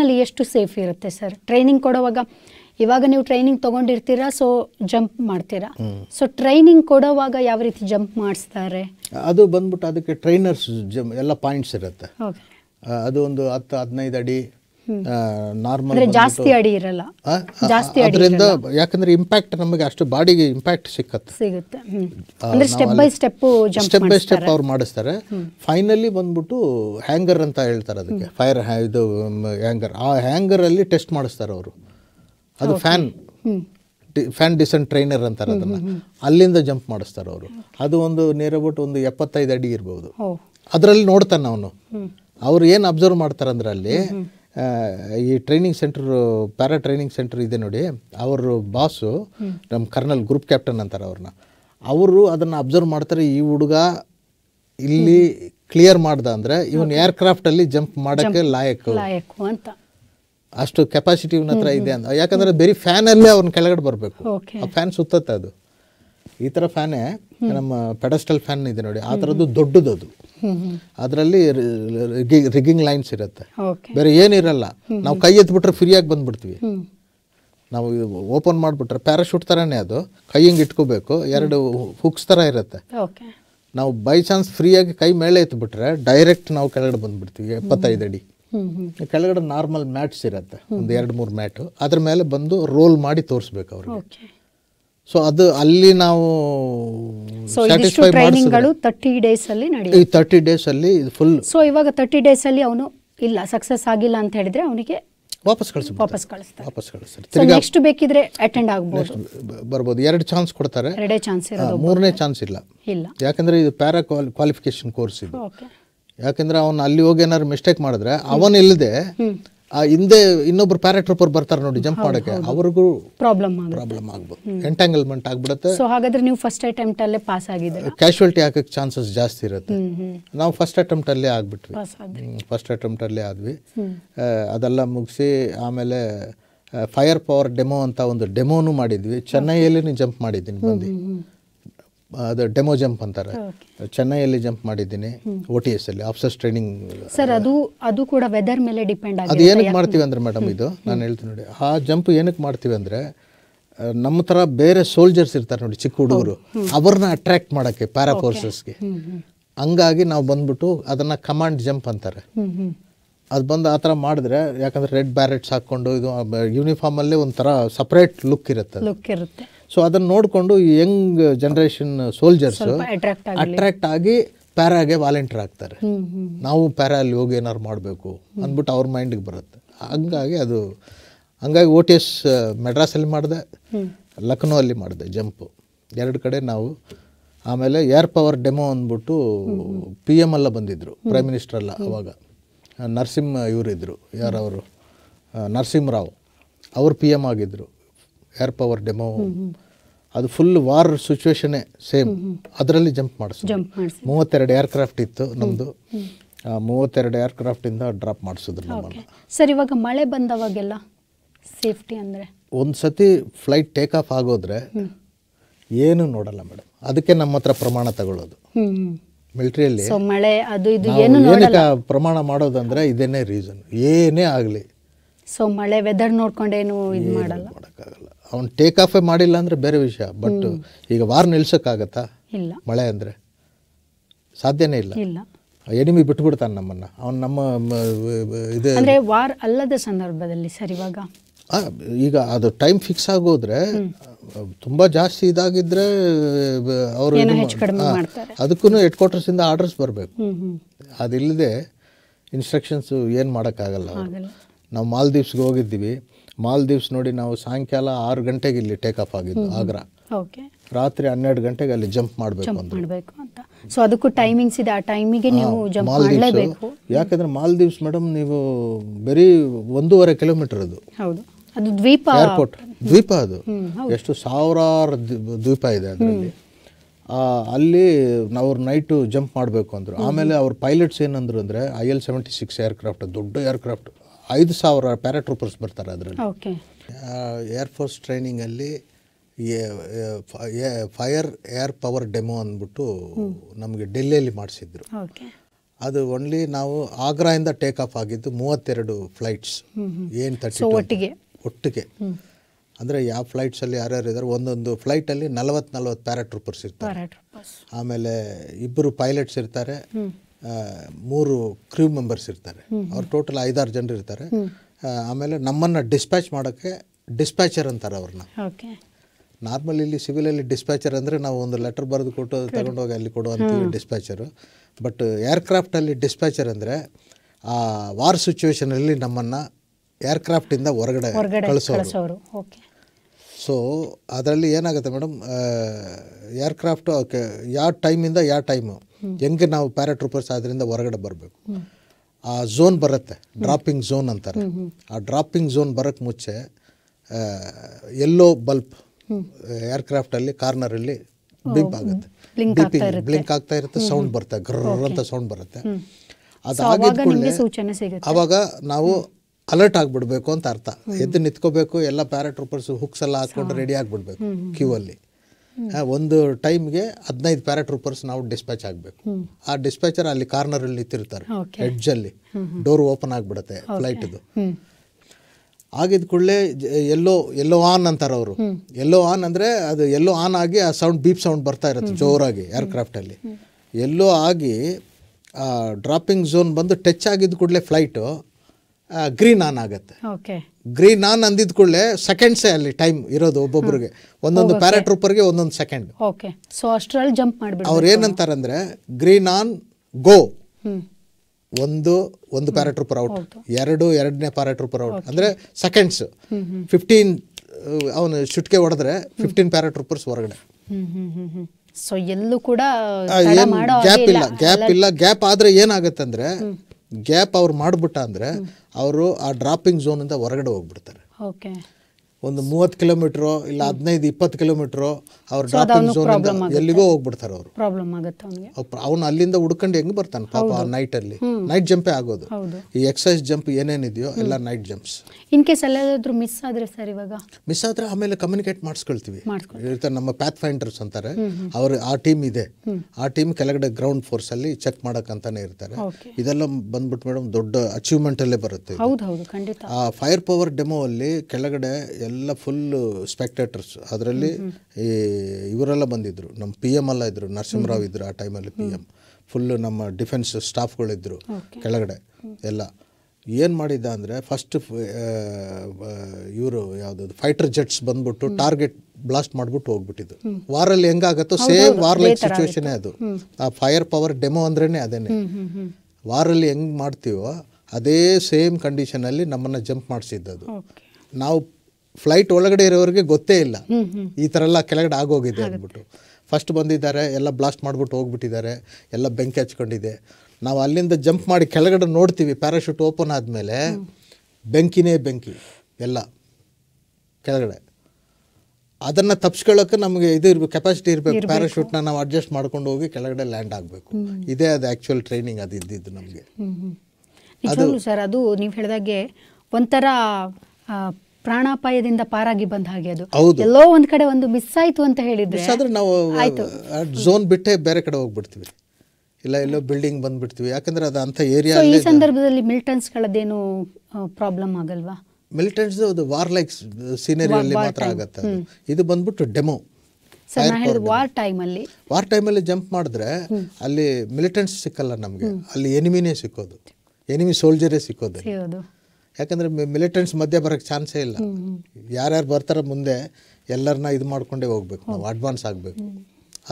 ನಲ್ಲಿ ಎಷ್ಟು ಸೇಫ್ ಇರುತ್ತೆ ಸರ್ ಟ್ರೈನಿಂಗ್ ಕೊಡುವಾಗ ಇವಾಗ ನೀವು ಟ್ರೈನಿಂಗ್ ತಗೊಂಡಿರ್ತೀರಾ ಸೊ ಜಂಪ್ ಮಾಡ್ತೀರಾ ಸೊ ಟ್ರೈನಿಂಗ್ ಕೊಡೋವಾಗ ಯಾವ ರೀತಿ ಜಂಪ್ ಮಾಡಿಸ್ತಾರೆ ಅದು ಬಂದ್ಬಿಟ್ಟು ಅದಕ್ಕೆ ಟ್ರೈನರ್ಸ್ ಜಮ್ ಎಲ್ಲ ಪಾಯಿಂಟ್ಸ್ ಇರುತ್ತೆ ಅದು ಒಂದು ಹತ್ತು ಹದಿನೈದು ಅಡಿ ನಾರ್ಮಲ್ ಜಾಸ್ತಿ ಅಡಿ ಇರಲ್ಲ ಜಾಸ್ತಿ ಅದರಿಂದ ಯಾಕಂದ್ರೆ ಇಂಪ್ಯಾಕ್ಟ್ ನಮಗೆ ಅಷ್ಟು ಬಾಡಿಗೆ ಇಂಪ್ಯಾಕ್ಟ್ ಸಿಕ್ಕತ್ತೆ ಸಿಗುತ್ತೆ ಅಂದ್ರೆ step by step step by step ಅವ್ರು ಮಾಡಿಸ್ತಾರೆ ಫೈನಲಿ ಬಂದ್ಬಿಟ್ಟು ಹ್ಯಾಂಗರ್ ಅಂತ ಹೇಳ್ತಾರೆ ಅದಕ್ಕೆ ಫೈರ್ ಇದು ಹ್ಯಾಂಗರ್ ಆ ಹ್ಯಾಂಗರ್ ಅಲ್ಲಿ ಟೆಸ್ಟ್ ಮಾಡಿಸ್ತಾರೆ ಅವರು ಅದು ಫ್ಯಾನ್ ಫ್ಯಾನ್ ಡಿಸೆಂಟ್ ಟ್ರೈನರ್ ಅಂತಾರೆ ಅದನ್ನು ಅಲ್ಲಿಂದ ಜಂಪ್ ಮಾಡಿಸ್ತಾರೆ ಅವರು ಅದು ಒಂದು ನೇರ ಒಂದು ಎಪ್ಪತ್ತೈದು ಅಡಿ ಇರ್ಬೋದು ಅದರಲ್ಲಿ ನೋಡ್ತಾನೆ ಅವನು ಅವ್ರು ಏನು ಅಬ್ಸರ್ವ್ ಅಂದ್ರೆ ಅಲ್ಲಿ ಈ training centre para training centre ಇದೆ ನೋಡಿ ಅವರು ಬಾಸು ನಮ್ಮ ಕರ್ನಲ್ ಗ್ರೂಪ್ ಕ್ಯಾಪ್ಟನ್ ಅಂತಾರೆ ಅವ್ರನ್ನ ಅವರು ಅದನ್ನು ಅಬ್ಸರ್ವ್ ಮಾಡ್ತಾರೆ ಈ ಹುಡುಗ ಇಲ್ಲಿ ಕ್ಲಿಯರ್ ಮಾಡ್ದ ಅಂದರೆ ಇವನು ಅಲ್ಲಿ ಜಂಪ್ ಮಾಡೋಕ್ಕೆ ಲಾಯಕ್ ಅಂತ ಅಷ್ಟು ಕೆಪಾಸಿಟಿ ಇವನ ಹತ್ರ ಇದೆ ಅಂತ ಯಾಕಂದ್ರೆ ಬರೀ ಫ್ಯಾನಲ್ಲೇ ಅವ್ರನ್ನ ಕೆಳಗಡೆ ಬರಬೇಕು ಆ ಫ್ಯಾನ್ ಸುತ್ತತ್ತೆ ಅದು ಈ ಥರ ಫ್ಯಾನೇ ನಮ್ಮ ಪೆಡಸ್ಟಲ್ ಫ್ಯಾನ್ ಇದೆ ನೋಡಿ ಆ ಥರದ್ದು ದೊಡ್ಡದು ಅದು ಅದರಲ್ಲಿ ರಿಗ್ಗಿಂಗ್ ಲೈನ್ಸ್ ಇರುತ್ತೆ ಬೇರೆ ಏನಿರಲ್ಲ ನಾವು ಕೈ ಎತ್ಬಿಟ್ರೆ ಫ್ರೀಯಾಗಿ ಬಂದ್ಬಿಡ್ತೀವಿ ನಾವು ಓಪನ್ ಮಾಡಿಬಿಟ್ರೆ ಪ್ಯಾರಾಶೂಟ್ ಥರನೇ ಅದು ಕೈ ಹಿಂಗೆ ಇಟ್ಕೋಬೇಕು ಎರಡು ಹುಕ್ಸ್ ತರ ಇರುತ್ತೆ ನಾವು ಬೈ ಚಾನ್ಸ್ ಫ್ರೀಯಾಗಿ ಕೈ ಮೇಲೆ ಎತ್ಬಿಟ್ರೆ ಡೈರೆಕ್ಟ್ ನಾವು ಕೆಳಗಡೆ ಬಂದ್ಬಿಡ್ತೀವಿ ಎಪ್ಪತ್ತೈದು ಅಡಿ ಕೆಳಗಡೆ ನಾರ್ಮಲ್ ಮ್ಯಾಟ್ಸ್ ಇರುತ್ತೆ ಒಂದು ಎರಡು ಮೂರು ಮ್ಯಾಟು ಅದ್ರ ಮೇಲೆ ಬಂದು ರೋಲ್ ಮಾಡಿ ತೋರಿಸ್ಬೇಕು ಅವ್ರಿಗೆ ಸೊ ಅದು ಅಲ್ಲಿ ನಾವು ಸ್ಯಾಟಿಸ್ಫೈ ಟ್ರೈನಿಂಗ್ಗಳು ತರ್ಟಿ ಡೇಸ್ ಅಲ್ಲಿ ನಡೆಯುತ್ತೆ ಈ ತರ್ಟಿ ಡೇಸ್ ಅಲ್ಲಿ ಫುಲ್ ಸೊ ಇವಾಗ ತರ್ಟಿ ಡೇಸ್ ಅಲ್ಲಿ ಅವನು ಇಲ್ಲ ಸಕ್ಸಸ್ ಆಗಿಲ್ಲ ಅಂತ ಹೇಳಿದ್ರೆ ಅವನಿಗೆ ವಾಪಸ್ ಕಳಿಸ್ತಾರೆ ವಾಪಸ್ ಕಳಿಸ್ತಾರೆ ವಾಪಸ್ ಕಳಿಸ್ತಾರೆ ತಿರ್ಗಾ ಎಷ್ಟು ಬೇಕಿದ್ರೆ ಅಟೆಂಡ್ ಆಗಬಹುದು ಬರ್ಬೋದು ಎರಡು ಚಾನ್ಸ್ ಕೊಡ್ತಾರೆ ಎರಡೇ ಚಾನ್ಸ್ ಇರೋದು ಮೂರನೇ ಚಾನ್ಸ್ ಇಲ್ಲ ಇಲ್ಲ ಯಾಕಂದ್ರೆ ಇದು ಪ್ಯಾರಾ ಕ್ವಾಲಿಫಿಕೇಶನ್ ಕೋರ್ಸ್ ಇದು ಓಕೆ ಯಾಕಂದ್ರೆ ಅವನು ಅಲ್ಲಿ ಹೋಗಿ ಏನಾದ್ರು ಮಿಸ್ಟೇಕ್ ಮಾಡಿದ್ರೆ ಅವನಿಲ್ಲದೆ ಆ ಹಿಂದೆ ಇನ್ನೊಬ್ರು ಪ್ಯಾರಾಟ್ರೂಪರ್ ಬರ್ತಾರೆ ನೋಡಿ ಜಂಪ್ ಮಾಡಕ್ಕೆ ಅವ್ರಿಗೂ ಪ್ರಾಬ್ಲಮ್ ಪ್ರಾಬ್ಲಮ್ ಆಗ್ಬೋದು ಎಂಟ್ಯಾಂಗಲ್ಮೆಂಟ್ ಆಗ್ಬಿಡುತ್ತೆ ಸೊ ಹಾಗಾದ್ರೆ ನೀವು ಫಸ್ಟ್ ಅಟೆಂಪ್ಟ್ ಅಲ್ಲೇ ಪಾಸ್ ಕ್ಯಾಶುಯಲ್ಟಿ ಹಾಕಕ್ಕೆ ಚಾನ್ಸಸ್ ಜಾಸ್ತಿ ಇರುತ್ತೆ ನಾವು ಫಸ್ಟ್ ಅಟೆಂಪ್ಟ್ ಅಲ್ಲೇ ಆಗ್ಬಿಟ್ವಿ ಫಸ್ಟ್ ಅಟೆಂಪ್ಟ್ ಅಲ್ಲೇ ಆದ್ವಿ ಅದೆಲ್ಲ ಮುಗಿಸಿ ಆಮೇಲೆ ಫೈರ್ ಪವರ್ ಡೆಮೋ ಅಂತ ಒಂದು ಡೆಮೋನು ಮಾಡಿದ್ವಿ ಚೆನ್ನೈಯಲ್ಲಿ ಜಂಪ್ ಮಾಡಿದ್ದೀನಿ ಬಂದು ಅದು ಡೆಮೋ ಜಂಪ್ ಅಂತಾರೆ ಚೆನ್ನೈಯಲ್ಲಿ ಜಂಪ್ ಮಾಡಿದ್ದೀನಿ ಓ ಟಿ ಎಸ್ ಅಲ್ಲಿ ಆಫ್ಸರ್ಸ್ ಟ್ರೈನಿಂಗ್ ಸರ್ ಅದು ಅದು ಕೂಡ ವೆದರ್ ಮೇಲೆ ಡಿಪೆಂಡ್ ಅದು ಏನಕ್ಕೆ ಮಾಡ್ತೀವಿ ಅಂದ್ರೆ ಮೇಡಮ್ ಇದು ನಾನು ಹೇಳ್ತೀನಿ ನೋಡಿ ಆ ಜಂಪ್ ಏನಕ್ಕೆ ಮಾಡ್ತೀವಿ ಅಂದರೆ ನಮ್ಮ ಥರ ಬೇರೆ ಸೋಲ್ಜರ್ಸ್ ಇರ್ತಾರೆ ನೋಡಿ ಚಿಕ್ಕ ಹುಡುಗರು ಅವ್ರನ್ನ ಅಟ್ರಾಕ್ಟ್ ಮಾಡೋಕ್ಕೆ ಪ್ಯಾರಾ ಫೋರ್ಸಸ್ಗೆ ಹಂಗಾಗಿ ನಾವು ಬಂದ್ಬಿಟ್ಟು ಅದನ್ನು ಕಮಾಂಡ್ ಜಂಪ್ ಅಂತಾರೆ ಅದು ಬಂದು ಆ ಥರ ಮಾಡಿದ್ರೆ ಯಾಕಂದ್ರೆ ರೆಡ್ ಬ್ಯಾರೆಟ್ಸ್ ಹಾಕ್ಕೊಂಡು ಇದು ಯೂನಿಫಾರ್ಮಲ್ಲೇ ಒಂಥರ ಸಪ್ರೇಟ್ ಲುಕ್ ಇರುತ್ತೆ ಲುಕ್ ಇರುತ್ತೆ ಸೊ ಅದನ್ನು ನೋಡಿಕೊಂಡು ಈ ಯಂಗ್ ಜನ್ರೇಷನ್ ಸೋಲ್ಜರ್ಸ್ ಅಟ್ರಾಕ್ಟ್ ಆಗಿ ಪ್ಯಾರಾಗೆ ವಾಲೆಂಟಿಯರ್ ಆಗ್ತಾರೆ ನಾವು ಪ್ಯಾರಾ ಅಲ್ಲಿ ಹೋಗಿ ಏನಾರು ಮಾಡಬೇಕು ಅಂದ್ಬಿಟ್ಟು ಅವ್ರ ಮೈಂಡಿಗೆ ಬರುತ್ತೆ ಹಂಗಾಗಿ ಅದು ಹಂಗಾಗಿ ಓ ಟಿ ಎಸ್ ಮೆಡ್ರಾಸಲ್ಲಿ ಮಾಡಿದೆ ಲಕ್ನೋ ಅಲ್ಲಿ ಮಾಡಿದೆ ಜಂಪು ಎರಡು ಕಡೆ ನಾವು ಆಮೇಲೆ ಏರ್ ಪವರ್ ಡೆಮೋ ಅಂದ್ಬಿಟ್ಟು ಪಿ ಎಮ್ ಎಲ್ಲ ಬಂದಿದ್ದರು ಪ್ರೈಮ್ ಮಿನಿಸ್ಟರ್ ಅಲ್ಲ ಅವಾಗ ನರಸಿಂಹ ಇವರಿದ್ದರು ಯಾರವರು ನರಸಿಂಹರಾವ್ ಅವರು ಪಿ ಎಮ್ ಆಗಿದ್ದರು ಏರ್ ಪವರ್ ಡೆಮೋ ಅದು ಫುಲ್ ವಾರ್ ಸಿಚುವೇಶನೇ ಸೇಮ್ ಅದರಲ್ಲಿ ಜಂಪ್ ಮಾಡಿಸೋದು ಮೂವತ್ತೆರಡು ಏರ್ಕ್ರಾಫ್ಟ್ ಇತ್ತು ನಮ್ಮದು ಮೂವತ್ತೆರಡು ಇಂದ ಡ್ರಾಪ್ ಮಾಡಿಸಿದ್ರು ನಮ್ಮನ್ನು ಸರ್ ಇವಾಗ ಮಳೆ ಬಂದವಾಗೆಲ್ಲ ಸೇಫ್ಟಿ ಅಂದರೆ ಒಂದು ಸತಿ ಫ್ಲೈಟ್ ಟೇಕ್ ಆಫ್ ಆಗೋದ್ರೆ ಏನು ನೋಡಲ್ಲ ಮೇಡಮ್ ಅದಕ್ಕೆ ನಮ್ಮ ಹತ್ರ ಪ್ರಮಾಣ ತಗೊಳ್ಳೋದು ಮಿಲ್ಟ್ರಿಯಲ್ಲಿ ಮಳೆ ಅದು ಇದು ಏನು ಪ್ರಮಾಣ ಮಾಡೋದಂದ್ರೆ ಇದೇನೇ ರೀಸನ್ ಏನೇ ಆಗಲಿ ಸೊ ಮಳೆ ವೆದರ್ ನೋಡ್ಕೊಂಡೇನು ಇದು ಮಾಡಲ್ಲ ಮಾಡೋಕ್ಕಾಗಲ್ಲ ಅವ್ನು ಟೇಕ್ ಆಫೇ ಮಾಡಿಲ್ಲ ಅಂದರೆ ಬೇರೆ ವಿಷಯ ಬಟ್ ಈಗ ವಾರ್ ನಿಲ್ಸೋಕ್ಕಾಗತ್ತಾ ಇಲ್ಲ ಮಳೆ ಅಂದರೆ ಸಾಧ್ಯನೇ ಇಲ್ಲ ಇಲ್ಲ ಎನಿಮಿ ಬಿಟ್ಬಿಡ್ತಾನೆ ನಮ್ಮನ್ನು ಅವ್ನು ನಮ್ಮ ಇದು ಅಂದರೆ ವಾರ್ ಅಲ್ಲದ ಸಂದರ್ಭದಲ್ಲಿ ಈಗ ಅದು ಟೈಮ್ ಫಿಕ್ಸ್ ಆಗೋದ್ರೆ ತುಂಬ ಜಾಸ್ತಿ ಇದಾಗಿದ್ರೆ ಅವರು ಅದಕ್ಕೂ ಹೆಡ್ ಕ್ವಾರ್ಟರ್ಸಿಂದ ಆರ್ಡರ್ಸ್ ಬರಬೇಕು ಅದಿಲ್ಲದೆ ಇನ್ಸ್ಟ್ರಕ್ಷನ್ಸು ಏನು ಮಾಡೋಕ್ಕಾಗಲ್ಲ ನಾವು ಮಾಲ್ದೀವ್ಸ್ಗೆ ಹೋಗಿದ್ದೀವಿ ಮಾಲ್ದೀವ್ಸ್ ನೋಡಿ ನಾವು ಸಾಯಂಕಾಲ ಆರು ಗಂಟೆಗೆ ಇಲ್ಲಿ ಟೇಕ್ ಆಫ್ ಆಗಿದ್ದು ಆಗ್ರಾ ರಾತ್ರಿ ಹನ್ನೆರಡು ಗಂಟೆಗೆ ಅಲ್ಲಿ ಜಂಪ್ ಮಾಡಬೇಕು ಅಂತ ಸೊ ಅದಕ್ಕೂ ಟೈಮಿಂಗ್ಸ್ ಇದೆ ಆ ಟೈಮಿಗೆ ನೀವು ಜಂಪ್ ಮಾಡಲೇಬೇಕು ಯಾಕಂದ್ರೆ ಮಾಲ್ದೀವ್ಸ್ ಮೇಡಮ್ ನೀವು ಬರೀ ಒಂದೂವರೆ ಕಿಲೋಮೀಟರ್ ಅದು ಹೌದು ಅದು ದ್ವೀಪ ಏರ್ಪೋರ್ಟ್ ದ್ವೀಪ ಅದು ಎಷ್ಟು ಸಾವಿರಾರು ದ್ವೀಪ ಇದೆ ಅದರಲ್ಲಿ ಅಲ್ಲಿ ನಾವು ನೈಟು ಜಂಪ್ ಮಾಡಬೇಕು ಅಂದರು ಆಮೇಲೆ ಅವ್ರ ಪೈಲಟ್ಸ್ ಏನಂದ್ರು ಅಂದರೆ I L seventy six aircraft ದೊಡ್ಡ ಏರ್ಕ್ರಾಫ್ಟ್ ಐದು ಸಾವಿರ ಪ್ಯಾರಾಟ್ರೂಪರ್ಸ್ ಬರ್ತಾರೆ ಅದರಲ್ಲಿ ಏರ್ಫೋರ್ಸ್ ಟ್ರೈನಿಂಗಲ್ಲಿ ಫೈರ್ ಏರ್ ಪವರ್ ಡೆಮೋ ಅಂದ್ಬಿಟ್ಟು ನಮಗೆ ಡೆಲ್ಲಿಯಲ್ಲಿ ಮಾಡಿಸಿದ್ರು ಅದು ಓನ್ಲಿ ನಾವು ಆಗ್ರಾಯಿಂದ ಟೇಕ್ ಆಫ್ ಆಗಿದ್ದು ಮೂವತ್ತೆರಡು ಫ್ಲೈಟ್ಸ್ ಏನು ತರ್ಟಿ ಒಟ್ಟಿಗೆ ಒಟ್ಟಿಗೆ ಅಂದರೆ ಯಾವ ಫ್ಲೈಟ್ಸಲ್ಲಿ ಯಾರ್ಯಾರು ಇದ್ದಾರೆ ಒಂದೊಂದು ಫ್ಲೈಟಲ್ಲಿ ನಲವತ್ತು ನಲವತ್ತು ಪ್ಯಾರಾಟ್ರೂಪರ್ಸ್ ಇರ್ತಾರೆ ಆಮೇಲೆ ಇಬ್ಬರು ಪೈಲಟ್ಸ್ ಇರ್ತಾರೆ ಮೂರು ಕ್ರೂ ಮೆಂಬರ್ಸ್ ಇರ್ತಾರೆ ಅವ್ರು ಟೋಟಲ್ ಐದಾರು ಜನರು ಇರ್ತಾರೆ ಆಮೇಲೆ ನಮ್ಮನ್ನು ಡಿಸ್ಪ್ಯಾಚ್ ಮಾಡೋಕ್ಕೆ ಡಿಸ್ಪ್ಯಾಚರ್ ಅಂತಾರೆ ಅವ್ರನ್ನ ನಾರ್ಮಲ್ ಇಲ್ಲಿ ಸಿವಿಲಲ್ಲಿ ಡಿಸ್ಪ್ಯಾಚರ್ ಅಂದರೆ ನಾವು ಒಂದು ಲೆಟರ್ ಬರೆದು ಕೊಟ್ಟು ತಗೊಂಡೋಗಿ ಅಲ್ಲಿ ಕೊಡುವಂಥ ಡಿಸ್ಪ್ಯಾಚರು ಬಟ್ ಏರ್ಕ್ರಾಫ್ಟಲ್ಲಿ ಡಿಸ್ಪ್ಯಾಚರ್ ಅಂದರೆ ಆ ವಾರ್ ಸಿಚುವೇಶನಲ್ಲಿ ನಮ್ಮನ್ನು ಏರ್ಕ್ರಾಫ್ಟಿಂದ ಹೊರಗಡೆ ಕಳಿಸೋರು ಸೊ ಅದರಲ್ಲಿ ಏನಾಗುತ್ತೆ ಮೇಡಮ್ ಏರ್ಕ್ರಾಫ್ಟು ಯಾವ ಟೈಮಿಂದ ಯಾವ ಟೈಮು ಹೆಂಗೆ ನಾವು ಪ್ಯಾರಾಟ್ರೂಪರ್ಸ್ ಆದ್ರಿಂದ ಹೊರಗಡೆ ಬರಬೇಕು ಆ ಝೋನ್ ಬರುತ್ತೆ ಡ್ರಾಪಿಂಗ್ ಝೋನ್ ಅಂತಾರೆ ಆ ಡ್ರಾಪಿಂಗ್ ಝೋನ್ ಬರೋಕ್ಕೆ ಮುಂಚೆ ಎಲ್ಲೋ ಬಲ್ಪ್ ಕಾರ್ನರ್ ಕಾರ್ನರಲ್ಲಿ ಬಿಂಪ್ ಆಗುತ್ತೆ ಬ್ಲಿಂಕ್ ಆಗ್ತಾ ಇರುತ್ತೆ ಸೌಂಡ್ ಬರುತ್ತೆ ಗ್ರರ್ ಅಂತ ಸೌಂಡ್ ಬರುತ್ತೆ ಅದಾಗಿದ್ಕೊಳ್ಳೆ ಅವಾಗ ನಾವು ಅಲರ್ಟ್ ಆಗಿಬಿಡ್ಬೇಕು ಅಂತ ಅರ್ಥ ಎದ್ದು ನಿಂತ್ಕೋಬೇಕು ಎಲ್ಲ ಪ್ಯಾರಾಟ್ರೂಪರ್ಸ್ ಹುಕ್ಸ್ ಎಲ್ಲ ಹಾಕೊಂಡು ರೆಡಿ ಆಗಿಬಿಡ್ಬೇಕು ಕ್ಯೂ ಅಲ್ಲಿ ಒಂದು ಟೈಮ್ಗೆ ಹದಿನೈದು ಪ್ಯಾರಾಟ್ರೂಪರ್ಸ್ ನಾವು ಡಿಸ್ಪ್ಯಾಚ್ ಆಗಬೇಕು ಆ ಡಿಸ್ಪ್ಯಾಚರ್ ಅಲ್ಲಿ ಕಾರ್ನರ್ ಅಲ್ಲಿ ನಿಂತಿರ್ತಾರೆ ಅಲ್ಲಿ ಡೋರ್ ಓಪನ್ ಆಗಿಬಿಡುತ್ತೆ ಫ್ಲೈಟ್ದು ಆಗಿದ್ ಕೂಡಲೇ ಎಲ್ಲೋ ಎಲ್ಲೋ ಆನ್ ಅಂತಾರೆ ಅವರು ಎಲ್ಲೋ ಆನ್ ಅಂದ್ರೆ ಅದು ಎಲ್ಲೋ ಆನ್ ಆಗಿ ಆ ಸೌಂಡ್ ಬೀಪ್ ಸೌಂಡ್ ಬರ್ತಾ ಇರುತ್ತೆ ಜೋರಾಗಿ ಏರ್ಕ್ರಾಫ್ಟಲ್ಲಿ ಎಲ್ಲೋ ಆಗಿ ಡ್ರಾಪಿಂಗ್ ಝೋನ್ ಬಂದು ಟಚ್ ಆಗಿದ ಕೂಡಲೇ ಫ್ಲೈಟು ಗ್ರೀನ್ ಆನ್ ಆಗುತ್ತೆ ಗ್ರೀನ್ ಆನ್ ಅಂದಿದ ಕೂಡಲೇ ಸೆಕೆಂಡ್ಸೇ ಅಲ್ಲಿ ಟೈಮ್ ಇರೋದು ಒಬ್ಬೊಬ್ಬರಿಗೆ ಒಂದೊಂದು ಪ್ಯಾರಾಟ್ ರೂಪರ್ಗೆ ಒಂದೊಂದು ಸೆಕೆಂಡ್ ಸೊ ಜಂಪ್ ಮಾಡಿಬಿಡಿ ಅವ್ರು ಏನಂತಾರಂದ್ರೆ ಗ್ರೀನ್ ಆನ್ ಗೋ ಒಂದು ಒಂದು ಪ್ಯಾರಾಟ್ರೂಪರ್ ಔಟ್ ಎರಡು ಎರಡನೇ ಪ್ಯಾರಾಟ್ರೂಪರ್ ಔಟ್ ಅಂದ್ರೆ ಸೆಕೆಂಡ್ಸ್ ಫಿಫ್ಟೀನ್ ಅವನು ಶುಟ್ಕೆ ಹೊಡೆದ್ರೆ ಫಿಫ್ಟೀನ್ ಪ್ಯಾರಾಟ್ರೂಪರ್ಸ್ ರೂಪರ್ಸ್ ಹೊರಗಡೆ ಸೊ ಎಲ್ಲೂ ಕೂಡ ಗ್ಯಾಪ್ ಇಲ್ಲ ಗ್ಯಾಪ್ ಇಲ್ಲ ಗ್ಯಾಪ್ ಆದ್ರೆ ಏನಾಗುತ್ತೆ ಅಂದರೆ ಗ್ಯಾಪ್ ಅವ್ರು ಮಾಡಿಬಿಟ್ಟ ಅಂದರೆ ಅವರು ಆ ಡ್ರಾಪಿಂಗ್ ಝೋನಿಂದ ಹೊರಗಡೆ ಹೋಗ್ಬಿಡ್ತಾರೆ ಒಂದು ಮೂವತ್ತು ಕಿಲೋಮೀಟ್ರು ಇಲ್ಲ ಹದಿನೈದು ಇಪ್ಪತ್ತು ಕಿಲೋಮೀಟ್ರು ಅವ್ರ ಡ್ರಾಪಿಂಗ್ ಝೋನ್ ಎಲ್ಲಿಗೋ ಹೋಗ್ಬಿಡ್ತಾರೆ ಅವರು ಪ್ರಾಬ್ಲಮ್ ಅವನು ಅಲ್ಲಿಂದ ಹುಡ್ಕೊಂಡು ಹೆಂಗೆ ಬರ್ತಾನೆ ಪಾಪ ನೈಟ್ ಅಲ್ಲಿ ನೈಟ್ ಜಂಪ್ ಆಗೋದು ಈ ಎಕ್ಸೈಸ್ ಜಂಪ್ ಏನೇನಿದೆಯೋ ಎಲ್ಲ ನೈಟ್ ಜಂಪ್ಸ್ ಇನ್ ಕೇಸ್ ಎಲ್ಲಾದರೂ ಮಿಸ್ ಆದ್ರೆ ಸರ್ ಇವಾಗ ಮಿಸ್ ಆದ್ರೆ ಆಮೇಲೆ ಕಮ್ಯುನಿಕೇಟ್ ಮಾಡಿಸ್ಕೊಳ್ತೀವಿ ಇರ್ತಾರೆ ನಮ್ಮ ಪ್ಯಾತ್ ಫೈಂಡರ್ಸ್ ಅಂತಾರೆ ಅವರು ಆ ಟೀಮ್ ಇದೆ ಆ ಟೀಮ್ ಕೆಳಗಡೆ ಗ್ರೌಂಡ್ ಫೋರ್ಸ್ ಅಲ್ಲಿ ಚೆಕ್ ಮಾಡಕ್ಕಂತಾನೆ ಇರ್ತಾರೆ ಇದೆಲ್ಲ ಬಂದ್ಬಿಟ್ಟು ಮೇಡಮ್ ದೊಡ್ಡ ಅಚೀವ್ಮೆಂಟ್ ಅಲ್ಲೇ ಬರುತ್ತೆ ಆ ಫೈರ್ ಪವರ್ ಡೆಮೋ ಅಲ್ಲಿ ಕೆಳಗಡೆ ಎಲ್ಲ ಫುಲ್ಲು ಸ್ಪೆಕ್ಟೇಟರ್ಸ್ ಅದರಲ್ಲಿ ಈ ಇವರೆಲ್ಲ ಬಂದಿದ್ರು ನಮ್ಮ ಪಿ ಎಮ್ ಎಲ್ಲ ಇದ್ದರು ನರಸಿಂಹರಾವ್ ಇದ್ರು ಆ ಟೈಮಲ್ಲಿ ಪಿ ಎಮ್ ಫುಲ್ಲು ನಮ್ಮ ಡಿಫೆನ್ಸ್ ಸ್ಟಾಫ್ಗಳಿದ್ರು ಕೆಳಗಡೆ ಎಲ್ಲ ಏನು ಮಾಡಿದ್ದ ಅಂದರೆ ಫಸ್ಟ್ ಇವರು ಯಾವುದು ಫೈಟರ್ ಜೆಟ್ಸ್ ಬಂದ್ಬಿಟ್ಟು ಟಾರ್ಗೆಟ್ ಬ್ಲಾಸ್ಟ್ ಮಾಡಿಬಿಟ್ಟು ಹೋಗ್ಬಿಟ್ಟಿದ್ದು ವಾರಲ್ಲಿ ಹೆಂಗಾಗತ್ತೋ ಸೇಮ್ ವಾರ್ ಲೈಕ್ ಸಿಚುವೇಶನೇ ಅದು ಆ ಫೈರ್ ಪವರ್ ಡೆಮೋ ಅಂದ್ರೇ ಅದೇನೆ ವಾರಲ್ಲಿ ಹೆಂಗೆ ಮಾಡ್ತೀವೋ ಅದೇ ಸೇಮ್ ಕಂಡೀಷನಲ್ಲಿ ನಮ್ಮನ್ನು ಜಂಪ್ ಮಾಡಿಸಿದ್ದದು ನಾವು ಫ್ಲೈಟ್ ಒಳಗಡೆ ಇರೋರಿಗೆ ಗೊತ್ತೇ ಇಲ್ಲ ಈ ಥರ ಎಲ್ಲ ಕೆಳಗಡೆ ಆಗೋಗಿದೆ ಅಂದ್ಬಿಟ್ಟು ಫಸ್ಟ್ ಬಂದಿದ್ದಾರೆ ಎಲ್ಲ ಬ್ಲಾಸ್ಟ್ ಮಾಡಿಬಿಟ್ಟು ಹೋಗ್ಬಿಟ್ಟಿದ್ದಾರೆ ಎಲ್ಲ ಬೆಂಕಿ ಹಚ್ಕೊಂಡಿದೆ ನಾವು ಅಲ್ಲಿಂದ ಜಂಪ್ ಮಾಡಿ ಕೆಳಗಡೆ ನೋಡ್ತೀವಿ ಪ್ಯಾರಾಶೂಟ್ ಓಪನ್ ಆದಮೇಲೆ ಬೆಂಕಿನೇ ಬೆಂಕಿ ಎಲ್ಲ ಕೆಳಗಡೆ ಅದನ್ನು ತಪ್ಸ್ಕೊಳ್ಳೋಕೆ ನಮಗೆ ಇದು ಇರಬೇಕು ಕೆಪಾಸಿಟಿ ಇರಬೇಕು ಪ್ಯಾರಾಶೂಟ್ನ ನಾವು ಅಡ್ಜಸ್ಟ್ ಮಾಡ್ಕೊಂಡು ಹೋಗಿ ಕೆಳಗಡೆ ಲ್ಯಾಂಡ್ ಆಗಬೇಕು ಇದೇ ಅದು ಆ್ಯಕ್ಚುಯಲ್ ಟ್ರೈನಿಂಗ್ ಅದು ಇದ್ದಿದ್ದು ನಮಗೆ ಅದು ಸರ್ ಅದು ನೀವು ಹೇಳಿದಾಗೆ ಒಂಥರ ಪ್ರಾಣಾಪಾಯದಿಂದ ಪಾರಾಗಿ ಬಂದ ಹಾಗೆ ಅದು ಎಲ್ಲೋ ಒಂದ್ ಕಡೆ ಒಂದು ಮಿಸ್ ಆಯ್ತು ಅಂತ ಹೇಳಿದ್ರೆ ನಾವು ಝೋನ್ ಬಿಟ್ಟೆ ಬೇರೆ ಕಡೆ ಹೋಗ್ಬಿಡ್ತೀವಿ ಇಲ್ಲ ಎಲ್ಲೋ ಬಿಲ್ಡಿಂಗ್ ಬಂದ್ಬಿಡ್ತೀವಿ ಯಾಕಂದ್ರೆ ಅದು ಅಂತ ಏರಿಯಾ ಈ ಸಂದರ್ಭದಲ್ಲಿ ಮಿಲಿಟೆಂಟ್ಸ್ ಗಳದೇನು ಪ್ರಾಬ್ಲಮ್ ಆಗಲ್ವಾ ಮಿಲಿಟೆಂಟ್ಸ್ ಅದು ವಾರ್ ಲೈಕ್ ಸೀನರಿಯಲ್ಲಿ ಮಾತ್ರ ಆಗುತ್ತೆ ಇದು ಬಂದ್ಬಿಟ್ಟು ಡೆಮೋ ವಾರ್ ಟೈಮ್ ಅಲ್ಲಿ ವಾರ್ ಟೈಮ್ ಅಲ್ಲಿ ಜಂಪ್ ಮಾಡಿದ್ರೆ ಅಲ್ಲಿ ಮಿಲಿಟೆಂಟ್ಸ್ ಸಿಕ್ಕಲ್ಲ ನಮಗೆ ಅಲ್ಲಿ ಎನಿಮಿನೇ ಸಿಕ್ಕೋದು ಎನಿಮಿ ಸೋಲ್ಜರೇ ಸಿಕ್ಕೋದು ಯಾಕಂದರೆ ಮಿಲಿಟೆಂಟ್ಸ್ ಮಧ್ಯೆ ಬರೋಕ್ಕೆ ಚಾನ್ಸೇ ಇಲ್ಲ ಯಾರ್ಯಾರು ಬರ್ತಾರೆ ಮುಂದೆ ಎಲ್ಲರನ್ನ ಇದು ಮಾಡ್ಕೊಂಡೇ ಹೋಗ್ಬೇಕು ನಾವು ಅಡ್ವಾನ್ಸ್ ಆಗಬೇಕು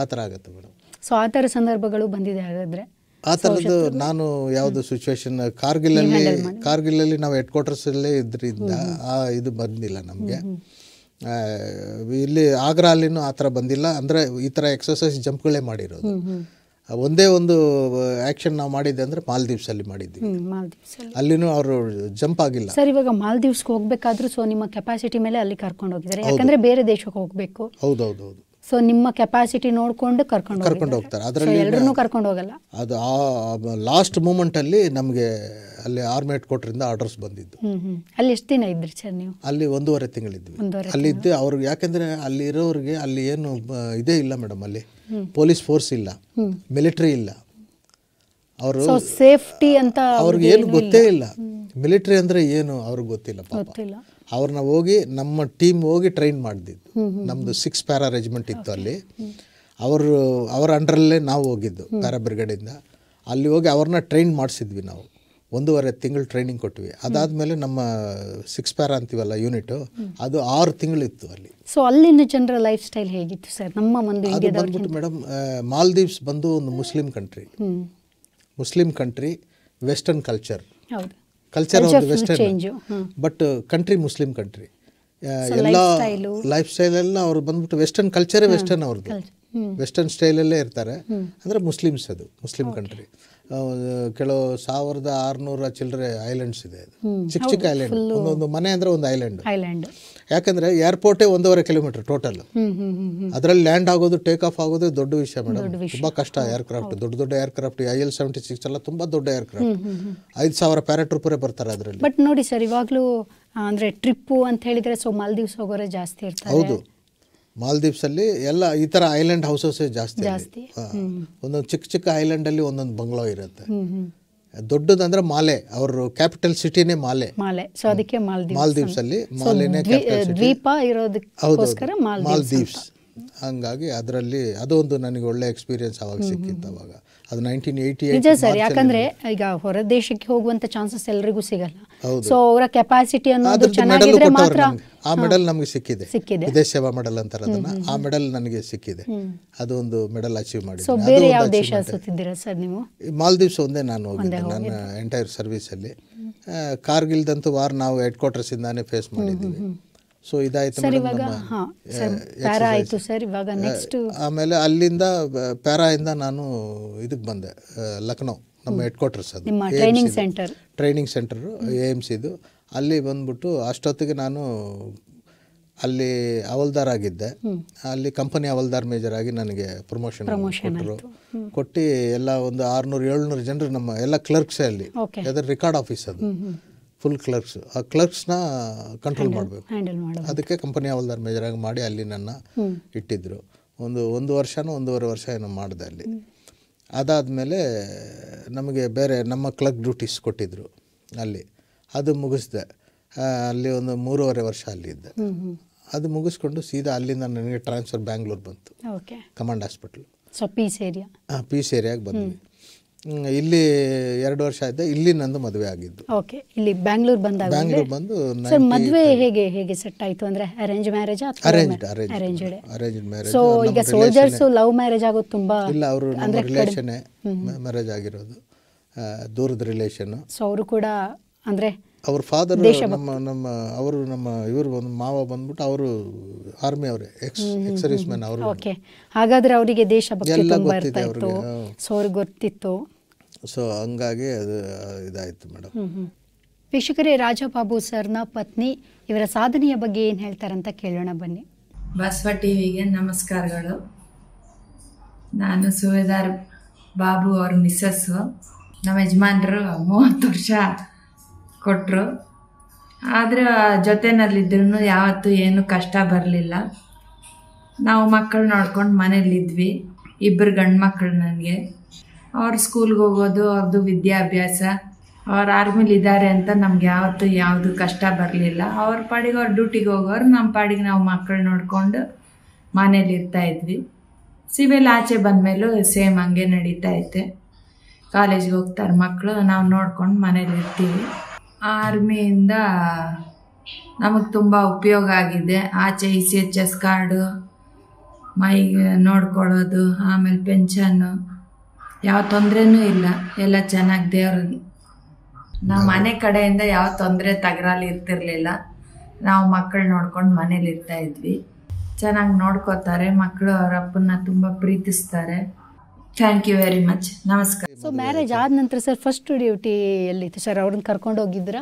ಆ ಥರ ಆಗುತ್ತೆ ಮೇಡಮ್ ಸೊ ಆ ಥರ ಸಂದರ್ಭಗಳು ಬಂದಿದೆ ಹಾಗಾದರೆ ಆ ಥರದ್ದು ನಾನು ಯಾವುದು ಸಿಚುವೇಶನ್ ಕಾರ್ಗಿಲಲ್ಲಿ ಕಾರ್ಗಿಲಲ್ಲಿ ನಾವು ಹೆಡ್ ಕ್ವಾರ್ಟರ್ಸಲ್ಲೇ ಇದ್ರಿಂದ ಆ ಇದು ಬಂದಿಲ್ಲ ನಮಗೆ ಇಲ್ಲಿ ಆಗ್ರಾ ಅಲ್ಲಿನೂ ಆ ಥರ ಬಂದಿಲ್ಲ ಅಂದರೆ ಈ ಥರ ಎಕ್ಸಸೈಸ್ ಜಂಪ್ಗಳೇ ಮಾಡಿರೋದು ಒಂದೇ ಒಂದು ಆಕ್ಷನ್ ನಾವು ಮಾಡಿದ್ದೆ ಮಾಲ್ದೀವ್ಸ್ ಅಲ್ಲಿ ಮಾಡಿದ್ವಿ ಅಲ್ಲಿನೂ ಅವರು ಜಂಪ್ ಆಗಿಲ್ಲ ಸರ್ ಇವಾಗ ಮಾಲ್ದೀವ್ಸ್ಗೆ ಹೋಗಬೇಕಾದ್ರೂ ಸೊ ನಿಮ್ಮ ಕೆಪಾಸಿಟಿ ಮೇಲೆ ಅಲ್ಲಿ ಕರ್ಕೊಂಡು ಹೋಗಿದ್ದಾರೆ ಯಾಕಂದ್ರೆ ಬೇರೆ ದೇಶಕ್ಕೆ ಹೋಗಬೇಕು ಹೌದೌದು ಹೌದು ಸೊ ನಿಮ್ಮ ಕೆಪಾಸಿಟಿ ನೋಡಿಕೊಂಡು ಕರ್ಕೊಂಡು ಕರ್ಕೊಂಡು ಹೋಗ್ತಾರೆ ಅದರಲ್ಲಿ ಎಲ್ಲರೂ ಕರ್ಕೊಂಡು ಹೋಗಲ್ಲ ಅದು ಆ ಲಾಸ್ಟ್ ಮೂಮೆಂಟಲ್ಲಿ ನಮಗೆ ಅಲ್ಲಿ ಆರ್ಮೇಟ್ ಕೊಟ್ರಿಂದ ಆರ್ಡರ್ಸ್ ಬಂದಿದ್ದು ಅಲ್ಲಿ ಎಷ್ಟು ದಿನ ಇದ್ರಿ ಸರ್ ನೀವು ಅಲ್ಲಿ ಒಂದೂವರೆ ತಿಂಗಳಿದ್ವಿ ಅಲ್ಲಿದ್ದು ಅವ್ರಿಗೆ ಯಾಕೆಂದರೆ ಅಲ್ಲಿರೋರಿಗೆ ಅಲ್ಲಿ ಏನು ಇದೇ ಇಲ್ಲ ಮೇಡಮ್ ಅಲ್ಲಿ ಪೊಲೀಸ್ ಫೋರ್ಸ್ ಇಲ್ಲ ಮಿಲಿಟರಿ ಇಲ್ಲ ಅವರು ಸೇಫ್ಟಿ ಅಂತ ಅವ್ರಿಗೆ ಏನು ಗೊತ್ತೇ ಇಲ್ಲ ಮಿಲಿಟರಿ ಅಂದ್ರೆ ಏನು ಅವ್ರಿಗೆ ಗೊತ್ತಿಲ್ಲ ಅವ್ರನ್ನ ಹೋಗಿ ನಮ್ಮ ಟೀಮ್ ಹೋಗಿ ಟ್ರೈನ್ ಮಾಡಿದ್ದು ನಮ್ದು ಸಿಕ್ಸ್ ಪ್ಯಾರಾ ರೆಜಿಮೆಂಟ್ ಇತ್ತು ಅಲ್ಲಿ ಅವರು ಅವರ ಅಂಡ್ರಲ್ಲೇ ನಾವು ಹೋಗಿದ್ದು ಪ್ಯಾರಾ ಬ್ರಿಗೇಡಿಂದ ಅಲ್ಲಿ ಹೋಗಿ ಅವ್ರನ್ನ ಟ್ರೈನ್ ಮಾಡಿಸಿದ್ವಿ ನಾವು ಒಂದೂವರೆ ತಿಂಗಳು ಟ್ರೈನಿಂಗ್ ಕೊಟ್ವಿ ಅದಾದ್ಮೇಲೆ ನಮ್ಮ ಸಿಕ್ಸ್ ಪ್ಯಾರ ಅಂತೀವಲ್ಲ ಯೂನಿಟು ಅದು ಆರು ಇತ್ತು ಅಲ್ಲಿ ಸೊ ಅಲ್ಲಿನ ಜನರ ಲೈಫ್ ಸ್ಟೈಲ್ ಹೇಗಿತ್ತು ಸರ್ ನಮ್ಮ ಅದು ಬಂದ್ಬಿಟ್ಟು ಮೇಡಮ್ ಮಾಲ್ದೀವ್ಸ್ ಬಂದು ಒಂದು Muslim country Muslim country western culture culture western but country Muslim country ಎಲ್ಲ ಲೈಫ್ ಸ್ಟೈಲ್ ಎಲ್ಲ ಅವ್ರು ಬಂದ್ಬಿಟ್ಟು ವೆಸ್ಟರ್ನ್ ಕಲ್ಚರೇ ವೆಸ್ಟರ್ನ್ ಅವ್ರದ್ದು ವೆಸ್ಟರ್ನ್ ಸ್ಟೈಲಲ್ಲೇ ಇರ್ತಾರೆ ಅಂದರೆ ಮುಸ್ಲಿಮ್ಸ್ ಅದು ಮುಸ್ಲಿಂ ಕಂಟ್ರಿ ಕೆಲವು ಸಾವಿರದ ಆರ್ನೂರ ಚಿಲ್ರೆ ಐಲ್ಯಾಂಡ್ಸ್ ಇದೆ ಚಿಕ್ಕ ಚಿಕ್ಕ ಐಲ್ಯಾಂಡ್ ಒಂದೊಂದು ಮನೆ ಅಂದ್ರೆ ಒಂದು ಐಲ್ಯಾಂಡ್ ಯಾಕಂದ್ರೆ ಏರ್ಪೋರ್ಟೇ ಒಂದೂವರೆ ಕಿಲೋಮೀಟರ್ ಟೋಟಲ್ ಅದರಲ್ಲಿ ಲ್ಯಾಂಡ್ ಆಗೋದು ಟೇಕ್ ಆಫ್ ಆಗೋದು ದೊಡ್ಡ ವಿಷಯ ಮೇಡಮ್ ತುಂಬಾ ಕಷ್ಟ ಏರ್ಕ್ರಾಫ್ಟ್ ದೊಡ್ಡ ದೊಡ್ಡ aircraft I L seventy six ಎಲ್ಲ ತುಂಬಾ ದೊಡ್ಡ ಏರ್ಕ್ರಾಫ್ಟ್ ಐದು ಸಾವಿರ ಪ್ಯಾರಾಟ್ರೂಪರೇ ಬರ್ತಾರೆ ಅದರಲ್ಲಿ ಬಟ್ ನೋಡಿ ಸರ್ ಇವಾಗಲೂ ಅಂದ್ರೆ ಟ್ರಿಪ್ಪು ಅಂತ ಹೇಳಿದ್ರೆ ಸೊ ಮಾಲ್ದೀವ್ಸ್ ಹೋಗೋರೆ ಜಾಸ್ತಿ ಇರ್ತಾರೆ ಹೌದು ಮಾಲ್ದೀವ್ಸಲ್ಲಿ ಎಲ್ಲ ಈ ಥರ ಐಲ್ಯಾಂಡ್ ಹೌಸಸ್ಸೇ ಜಾಸ್ತಿ ಒಂದೊಂದು ಚಿಕ್ಕ ಚಿಕ್ಕ ಐಲ್ಯಾಂಡಲ್ಲಿ ಒಂದೊಂದು ಬಂಗ್ಲೋ ಇರುತ್ತೆ ದೊಡ್ಡದಂದ್ರೆ ಮಾಲೆ ಅವರು ಕ್ಯಾಪಿಟಲ್ ಸಿಟಿನೇ ಮಾಲೆ ಮಾಲೆ ಸೊ ಅದಕ್ಕೆ ಮಾಲ್ದೀವ್ಸ್ ಅಲ್ಲಿ ಮಾಲೆನೇ ದ್ವೀಪ ಮಾಲ್ದೀವ್ಸ್ ಹಂಗಾಗಿ ಅದರಲ್ಲಿ ಅದೊಂದು ನನಗೆ ಒಳ್ಳೆ ಎಕ್ಸ್ಪೀರಿಯನ್ಸ್ ಅವಾಗ ಸಿಕ್ಕಿತ್ತು ಅವಾಗ ಅದು ನೈನ್ಟೀನ್ ಏಯ್ಟಿ ಸರ್ ಯಾಕಂದ್ರೆ ಈಗ ಹೊರ ದೇಶಕ್ಕೆ ಹೋಗುವಂತ ಚಾನ್ಸಸ್ ಎಲ್ರಿಗೂ ಸಿಗಲ್ಲ ಸೊ ಅವರ ಕೆಪಾಸಿಟಿ ಅನ್ನೋದು ಚೆನ್ನಾಗಿದ್ರೆ ಮಾತ್ರ ಆ ಮೆಡಲ್ ನಮಗೆ ಸಿಕ್ಕಿದೆ ವಿದೇಶ ಸೇವಾ ಮೆಡಲ್ ಅಂತಾರೆ ಅದನ್ನ ಆ ಮೆಡಲ್ ನನಗೆ ಸಿಕ್ಕಿದೆ ಅದು ಒಂದು ಮೆಡಲ್ ಅಚೀವ್ ಮಾಡಿ ಸೊ ಬೇರೆ ಯಾವ ದೇಶ ಸುತ್ತಿದ್ದೀರಾ ಸರ್ ನೀವು ಮಾಲ್ದೀವ್ಸ್ ಒಂದೇ ನಾನು ಹೋಗಿದ್ದೆ ನನ್ನ ಎಂಟೈರ್ ಸರ್ವಿಸ್ ಅಲ್ಲಿ ಕಾರ್ಗಿಲ್ದಂತೂ ವಾರ್ ನಾವು ಹೆಡ್ ಕ್ವಾರ್ಟರ್ಸ್ ಇಂದಾನೆ ಫೇಸ್ ಮಾಡಿದ್ದೀವಿ ಸೊ ಇದಾಯ್ತು ಪ್ಯಾರಾ ಸರ್ ಇವಾಗ ನೆಕ್ಸ್ಟ್ ಆಮೇಲೆ ಅಲ್ಲಿಂದ ಪ್ಯಾರಾ ಇಂದ ನಾನು ಇದಕ್ಕೆ ಬಂದೆ ಲಕ್ನೋ ನಮ್ಮ ಹೆಡ್ ಕ್ವಾರ್ಟರ್ಸ್ ಅದು training centre training centre A M ಸಿದು ಅಲ್ಲಿ ಬಂದ್ಬಿಟ್ಟು ಅಷ್ಟೊತ್ತಿಗೆ ನಾನು ಅಲ್ಲಿ ಅವಲ್ದಾರ್ ಆಗಿದ್ದೆ ಅಲ್ಲಿ ಕಂಪನಿ ಅವಲ್ದಾರ್ ಮೇಜರ್ ಆಗಿ ನನಗೆ ಪ್ರಮೋಷನ್ ಕೊಟ್ಟರು ಕೊಟ್ಟು ಎಲ್ಲ ಒಂದು ಆರುನೂರು ಏಳ್ನೂರು ಜನರು ನಮ್ಮ ಎಲ್ಲ ಕ್ಲರ್ಕ್ಸೇ ಅಲ್ಲಿ ಯಾಕಂದ್ರೆ ರೆಕಾರ್ಡ್ ಆಫೀಸ್ ಅದು ಫುಲ್ ಕ್ಲರ್ಕ್ಸ್ ಆ ಕ್ಲರ್ಕ್ಸ್ನ ಕಂಟ್ರೋಲ್ ಮಾಡಬೇಕು ಅದಕ್ಕೆ ಕಂಪನಿ ಅವಲ್ದಾರ್ ಮೇಜರ್ ಆಗಿ ಮಾಡಿ ಅಲ್ಲಿ ನನ್ನ ಇಟ್ಟಿದ್ರು ಒಂದು ಒಂದು ವರ್ಷನೂ ಒಂದೂವರೆ ವರ್ಷ ಏನೋ ಮಾಡಿದೆ ಅಲ್ಲಿ ಅದಾದಮೇಲೆ ನಮಗೆ ಬೇರೆ ನಮ್ಮ ಕ್ಲರ್ಕ್ ಡ್ಯೂಟೀಸ್ ಕೊಟ್ಟಿದ್ದರು ಅಲ್ಲಿ ಅದು ಮುಗಿಸ್ದೆ ಅಲ್ಲಿ ಒಂದು ಮೂರುವರೆ ವರ್ಷ ಅಲ್ಲಿದ್ದೆ ಅದು ಮುಗಿಸ್ಕೊಂಡು ಸೀದಾ ಅಲ್ಲಿಂದ ನನಗೆ ಟ್ರಾನ್ಸ್ಫರ್ ಬ್ಯಾಂಗ್ಳೂರ್ ಬಂತು ಕಮಾಂಡ್ ಹಾಸ್ಪಿಟ್ಲು ಪೀಸ್ ಏರಿಯಾ ಹಾಂ ಪೀಸ್ ಏರಿಯಾಗೆ ಬಂದ್ವಿ ಇಲ್ಲಿ ಎರಡು ವರ್ಷ ಆಯ್ತು ಇಲ್ಲಿ ನಂದು ಮದುವೆ ಆಗಿದ್ದು ಓಕೆ ಇಲ್ಲಿ ಬ್ಯಾಂಗ್ಳೂರ್ ಬಂದಾಗ ಬ್ಯಾಂಗ್ಳೂರ್ ಬಂದು ಸರ್ ಮದುವೆ ಹೇಗೆ ಹೇಗೆ ಸೆಟ್ ಆಯ್ತು ಅಂದ್ರೆ arrange marriage arrange arrange arrange marriage so ಈಗ ಸೋಲ್ಜರ್ಸ್ ಲವ್ ಮ್ಯಾರೇಜ್ ಆಗೋದು ತುಂಬಾ ಇಲ್ಲ ಅವರು ನಮ್ಮ ರಿಲೇಷನ್ ಮ್ಯಾರೇಜ್ ಆಗಿರೋದು ದೂರದ ರಿಲೇಷನ್ ಸೊ ಅವರು ಕೂಡ ಅಂದ್ರೆ ಅವ್ರ ಫಾದರ್ ನಮ್ಮ ನಮ್ಮ ಅವರು ನಮ್ಮ ಇವರು ಒಂದು ಮಾವ ಬಂದ್ಬಿಟ್ಟು ಅವರು ಆರ್ಮಿ ಅವರೇ ಎಕ್ಸ್ ಸರ್ವಿಸ್ ಮ್ಯಾನ್ ಅವರು ಓಕೆ ಹಾಗಾದ್ರೆ ಅವರಿಗೆ ದೇಶ ಎಲ್ಲ ಗೊತ್ತಿತ್ತು ಅವರಿಗೆ ಸೊ ಅವ್ರಿಗೆ ಗೊತ್ತಿತ್ತು ಸೊ ಹಂಗಾಗಿ ಅದು ಇದಾಯ್ತು ಮೇಡಮ್ ವೀಕ್ಷಕರೇ ಬಾಬು ಸರ್ನ ಪತ್ನಿ ಇವರ ಸಾಧನೆಯ ಬಗ್ಗೆ ಏನು ಹೇಳ್ತಾರಂತ ಕೇಳೋಣ ಬನ್ನಿ ಬಸವ ಟಿವಿಗೆ ನಮಸ್ಕಾರಗಳು ನಾನು ಸುವೇದಾರ್ ಬಾಬು ಅವ್ರ ಮಿಸ್ಸಸ್ಸು ನಮ್ಮ ಯಜಮಾನರು ಮೂವತ್ತು ವರ್ಷ ಕೊಟ್ಟರು ಆದರೆ ಜೊತೆನಲ್ಲಿದ್ದರೂ ಯಾವತ್ತೂ ಏನು ಕಷ್ಟ ಬರಲಿಲ್ಲ ನಾವು ಮಕ್ಕಳು ನೋಡ್ಕೊಂಡು ಮನೇಲಿದ್ವಿ ಇಬ್ಬರು ಗಂಡು ಮಕ್ಕಳು ನನಗೆ ಅವ್ರು ಸ್ಕೂಲ್ಗೆ ಹೋಗೋದು ಅವ್ರದ್ದು ವಿದ್ಯಾಭ್ಯಾಸ ಅವ್ರು ಇದ್ದಾರೆ ಅಂತ ನಮ್ಗೆ ಯಾವತ್ತೂ ಯಾವುದು ಕಷ್ಟ ಬರಲಿಲ್ಲ ಅವ್ರ ಪಾಡಿಗೆ ಅವ್ರ ಡ್ಯೂಟಿಗೆ ಹೋಗೋರು ನಮ್ಮ ಪಾಡಿಗೆ ನಾವು ಮಕ್ಕಳು ನೋಡಿಕೊಂಡು ಮನೇಲಿ ಇರ್ತಾಯಿದ್ವಿ ಸಿವಿಲ್ ಆಚೆ ಬಂದಮೇಲೂ ಸೇಮ್ ಹಂಗೆ ನಡೀತಾ ಐತೆ ಕಾಲೇಜ್ಗೆ ಹೋಗ್ತಾರೆ ಮಕ್ಕಳು ನಾವು ನೋಡ್ಕೊಂಡು ಮನೇಲಿ ಇರ್ತೀವಿ ಆರ್ಮಿಯಿಂದ ನಮಗೆ ತುಂಬ ಉಪಯೋಗ ಆಗಿದೆ ಆಚೆ E C H S card ಮೈ ನೋಡ್ಕೊಳ್ಳೋದು ಆಮೇಲೆ ಪೆನ್ಷನ್ನು ಯಾವ ತೊಂದರೆನೂ ಇಲ್ಲ ಎಲ್ಲ ಚೆನ್ನಾಗಿ ದೇವ್ರಿಗೆ ನಾವು ಮನೆ ಕಡೆಯಿಂದ ಯಾವ ತೊಂದರೆ ತಗರಲ್ಲಿ ಇರ್ತಿರ್ಲಿಲ್ಲ ನಾವು ಮಕ್ಕಳು ನೋಡ್ಕೊಂಡು ಮನೇಲಿ ಇರ್ತಾಯಿದ್ವಿ ಚೆನ್ನಾಗಿ ನೋಡ್ಕೋತಾರೆ ಮಕ್ಕಳು ಅವರಪ್ಪನ್ನ ತುಂಬ ಪ್ರೀತಿಸ್ತಾರೆ ಥ್ಯಾಂಕ್ ಯು ವೆರಿ ಮಚ್ ನಮಸ್ಕಾರ ಸೊ ಮ್ಯಾರೇಜ್ ಆದ ನಂತರ ಸರ್ ಫಸ್ಟ್ ಡ್ಯೂಟಿ ಎಲ್ಲಿ ಸರ್ ಅವ್ರನ್ನ ಕರ್ಕೊಂಡು ಹೋಗಿದ್ರಾ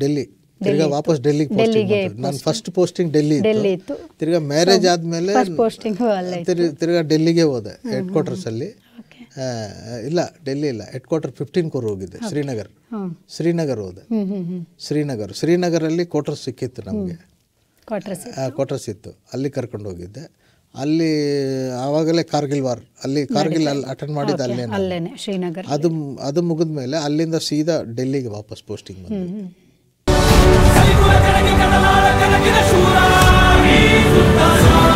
ಡೆಲ್ಲಿ ತಿರ್ಗಾ ವಾಪಸ್ ಡೆಲ್ಲಿಗೆ ಡೆಲ್ಲಿಗೆ ನಾನು ಫಸ್ಟ್ ಪೋಸ್ಟಿಂಗ್ ಡೆಲ್ಲಿ ಡೆಲ್ಲಿ ಇತ್ತು ತಿರ್ಗಾ ಮ್ಯಾರೇಜ್ ಆದ್ಮೇಲೆ ಪೋಸ್ಟಿಂಗ್ ತಿರ್ಗಾ ಡೆಲ್ಲಿಗೆ ಹೋದೆ ಹೆಡ್ ಕ್ವಾರ್ಟರ್ಸ್ ಅಲ್ಲಿ ಇಲ್ಲ ಡೆಲ್ಲಿ ಇಲ್ಲ ಹೆಡ್ ಕ್ವಾರ್ಟರ್ ಫಿಫ್ಟೀನ್ ಕೋರ್ ಹೋಗಿದ್ದೆ ಶ್ರೀನಗರ್ ಶ್ರೀನಗರ್ ಹೋದೆ ಶ್ರೀನಗರ್ ಶ್ರೀನಗರಲ್ಲಿ ಕ್ವಾರ್ಟರ್ಸ್ ಸಿಕ್ಕಿತ್ತು ನಮಗೆ ಕ್ವಾರ್ಟರ್ಸ್ ಇತ್ತು ಅಲ್ಲಿ ಕರ್ಕೊಂಡು ಹೋಗಿದ್ದೆ ಅಲ್ಲಿ ಆವಾಗಲೇ ಕಾರ್ಗಿಲ್ ವಾರ್ ಅಲ್ಲಿ ಕಾರ್ಗಿಲ್ ಅಲ್ಲಿ ಅಟೆಂಡ್ ಮಾಡಿದ ಅಲ್ಲೇ ಶ್ರೀನಗರ್ ಅದು ಅದು ಮುಗಿದ ಮೇಲೆ ಅಲ್ಲಿಂದ ಸೀದಾ ಡೆಲ್ಲಿಗೆ ವಾಪಸ್ ಪೋಸ್ಟಿಂಗ್ ಬಂದು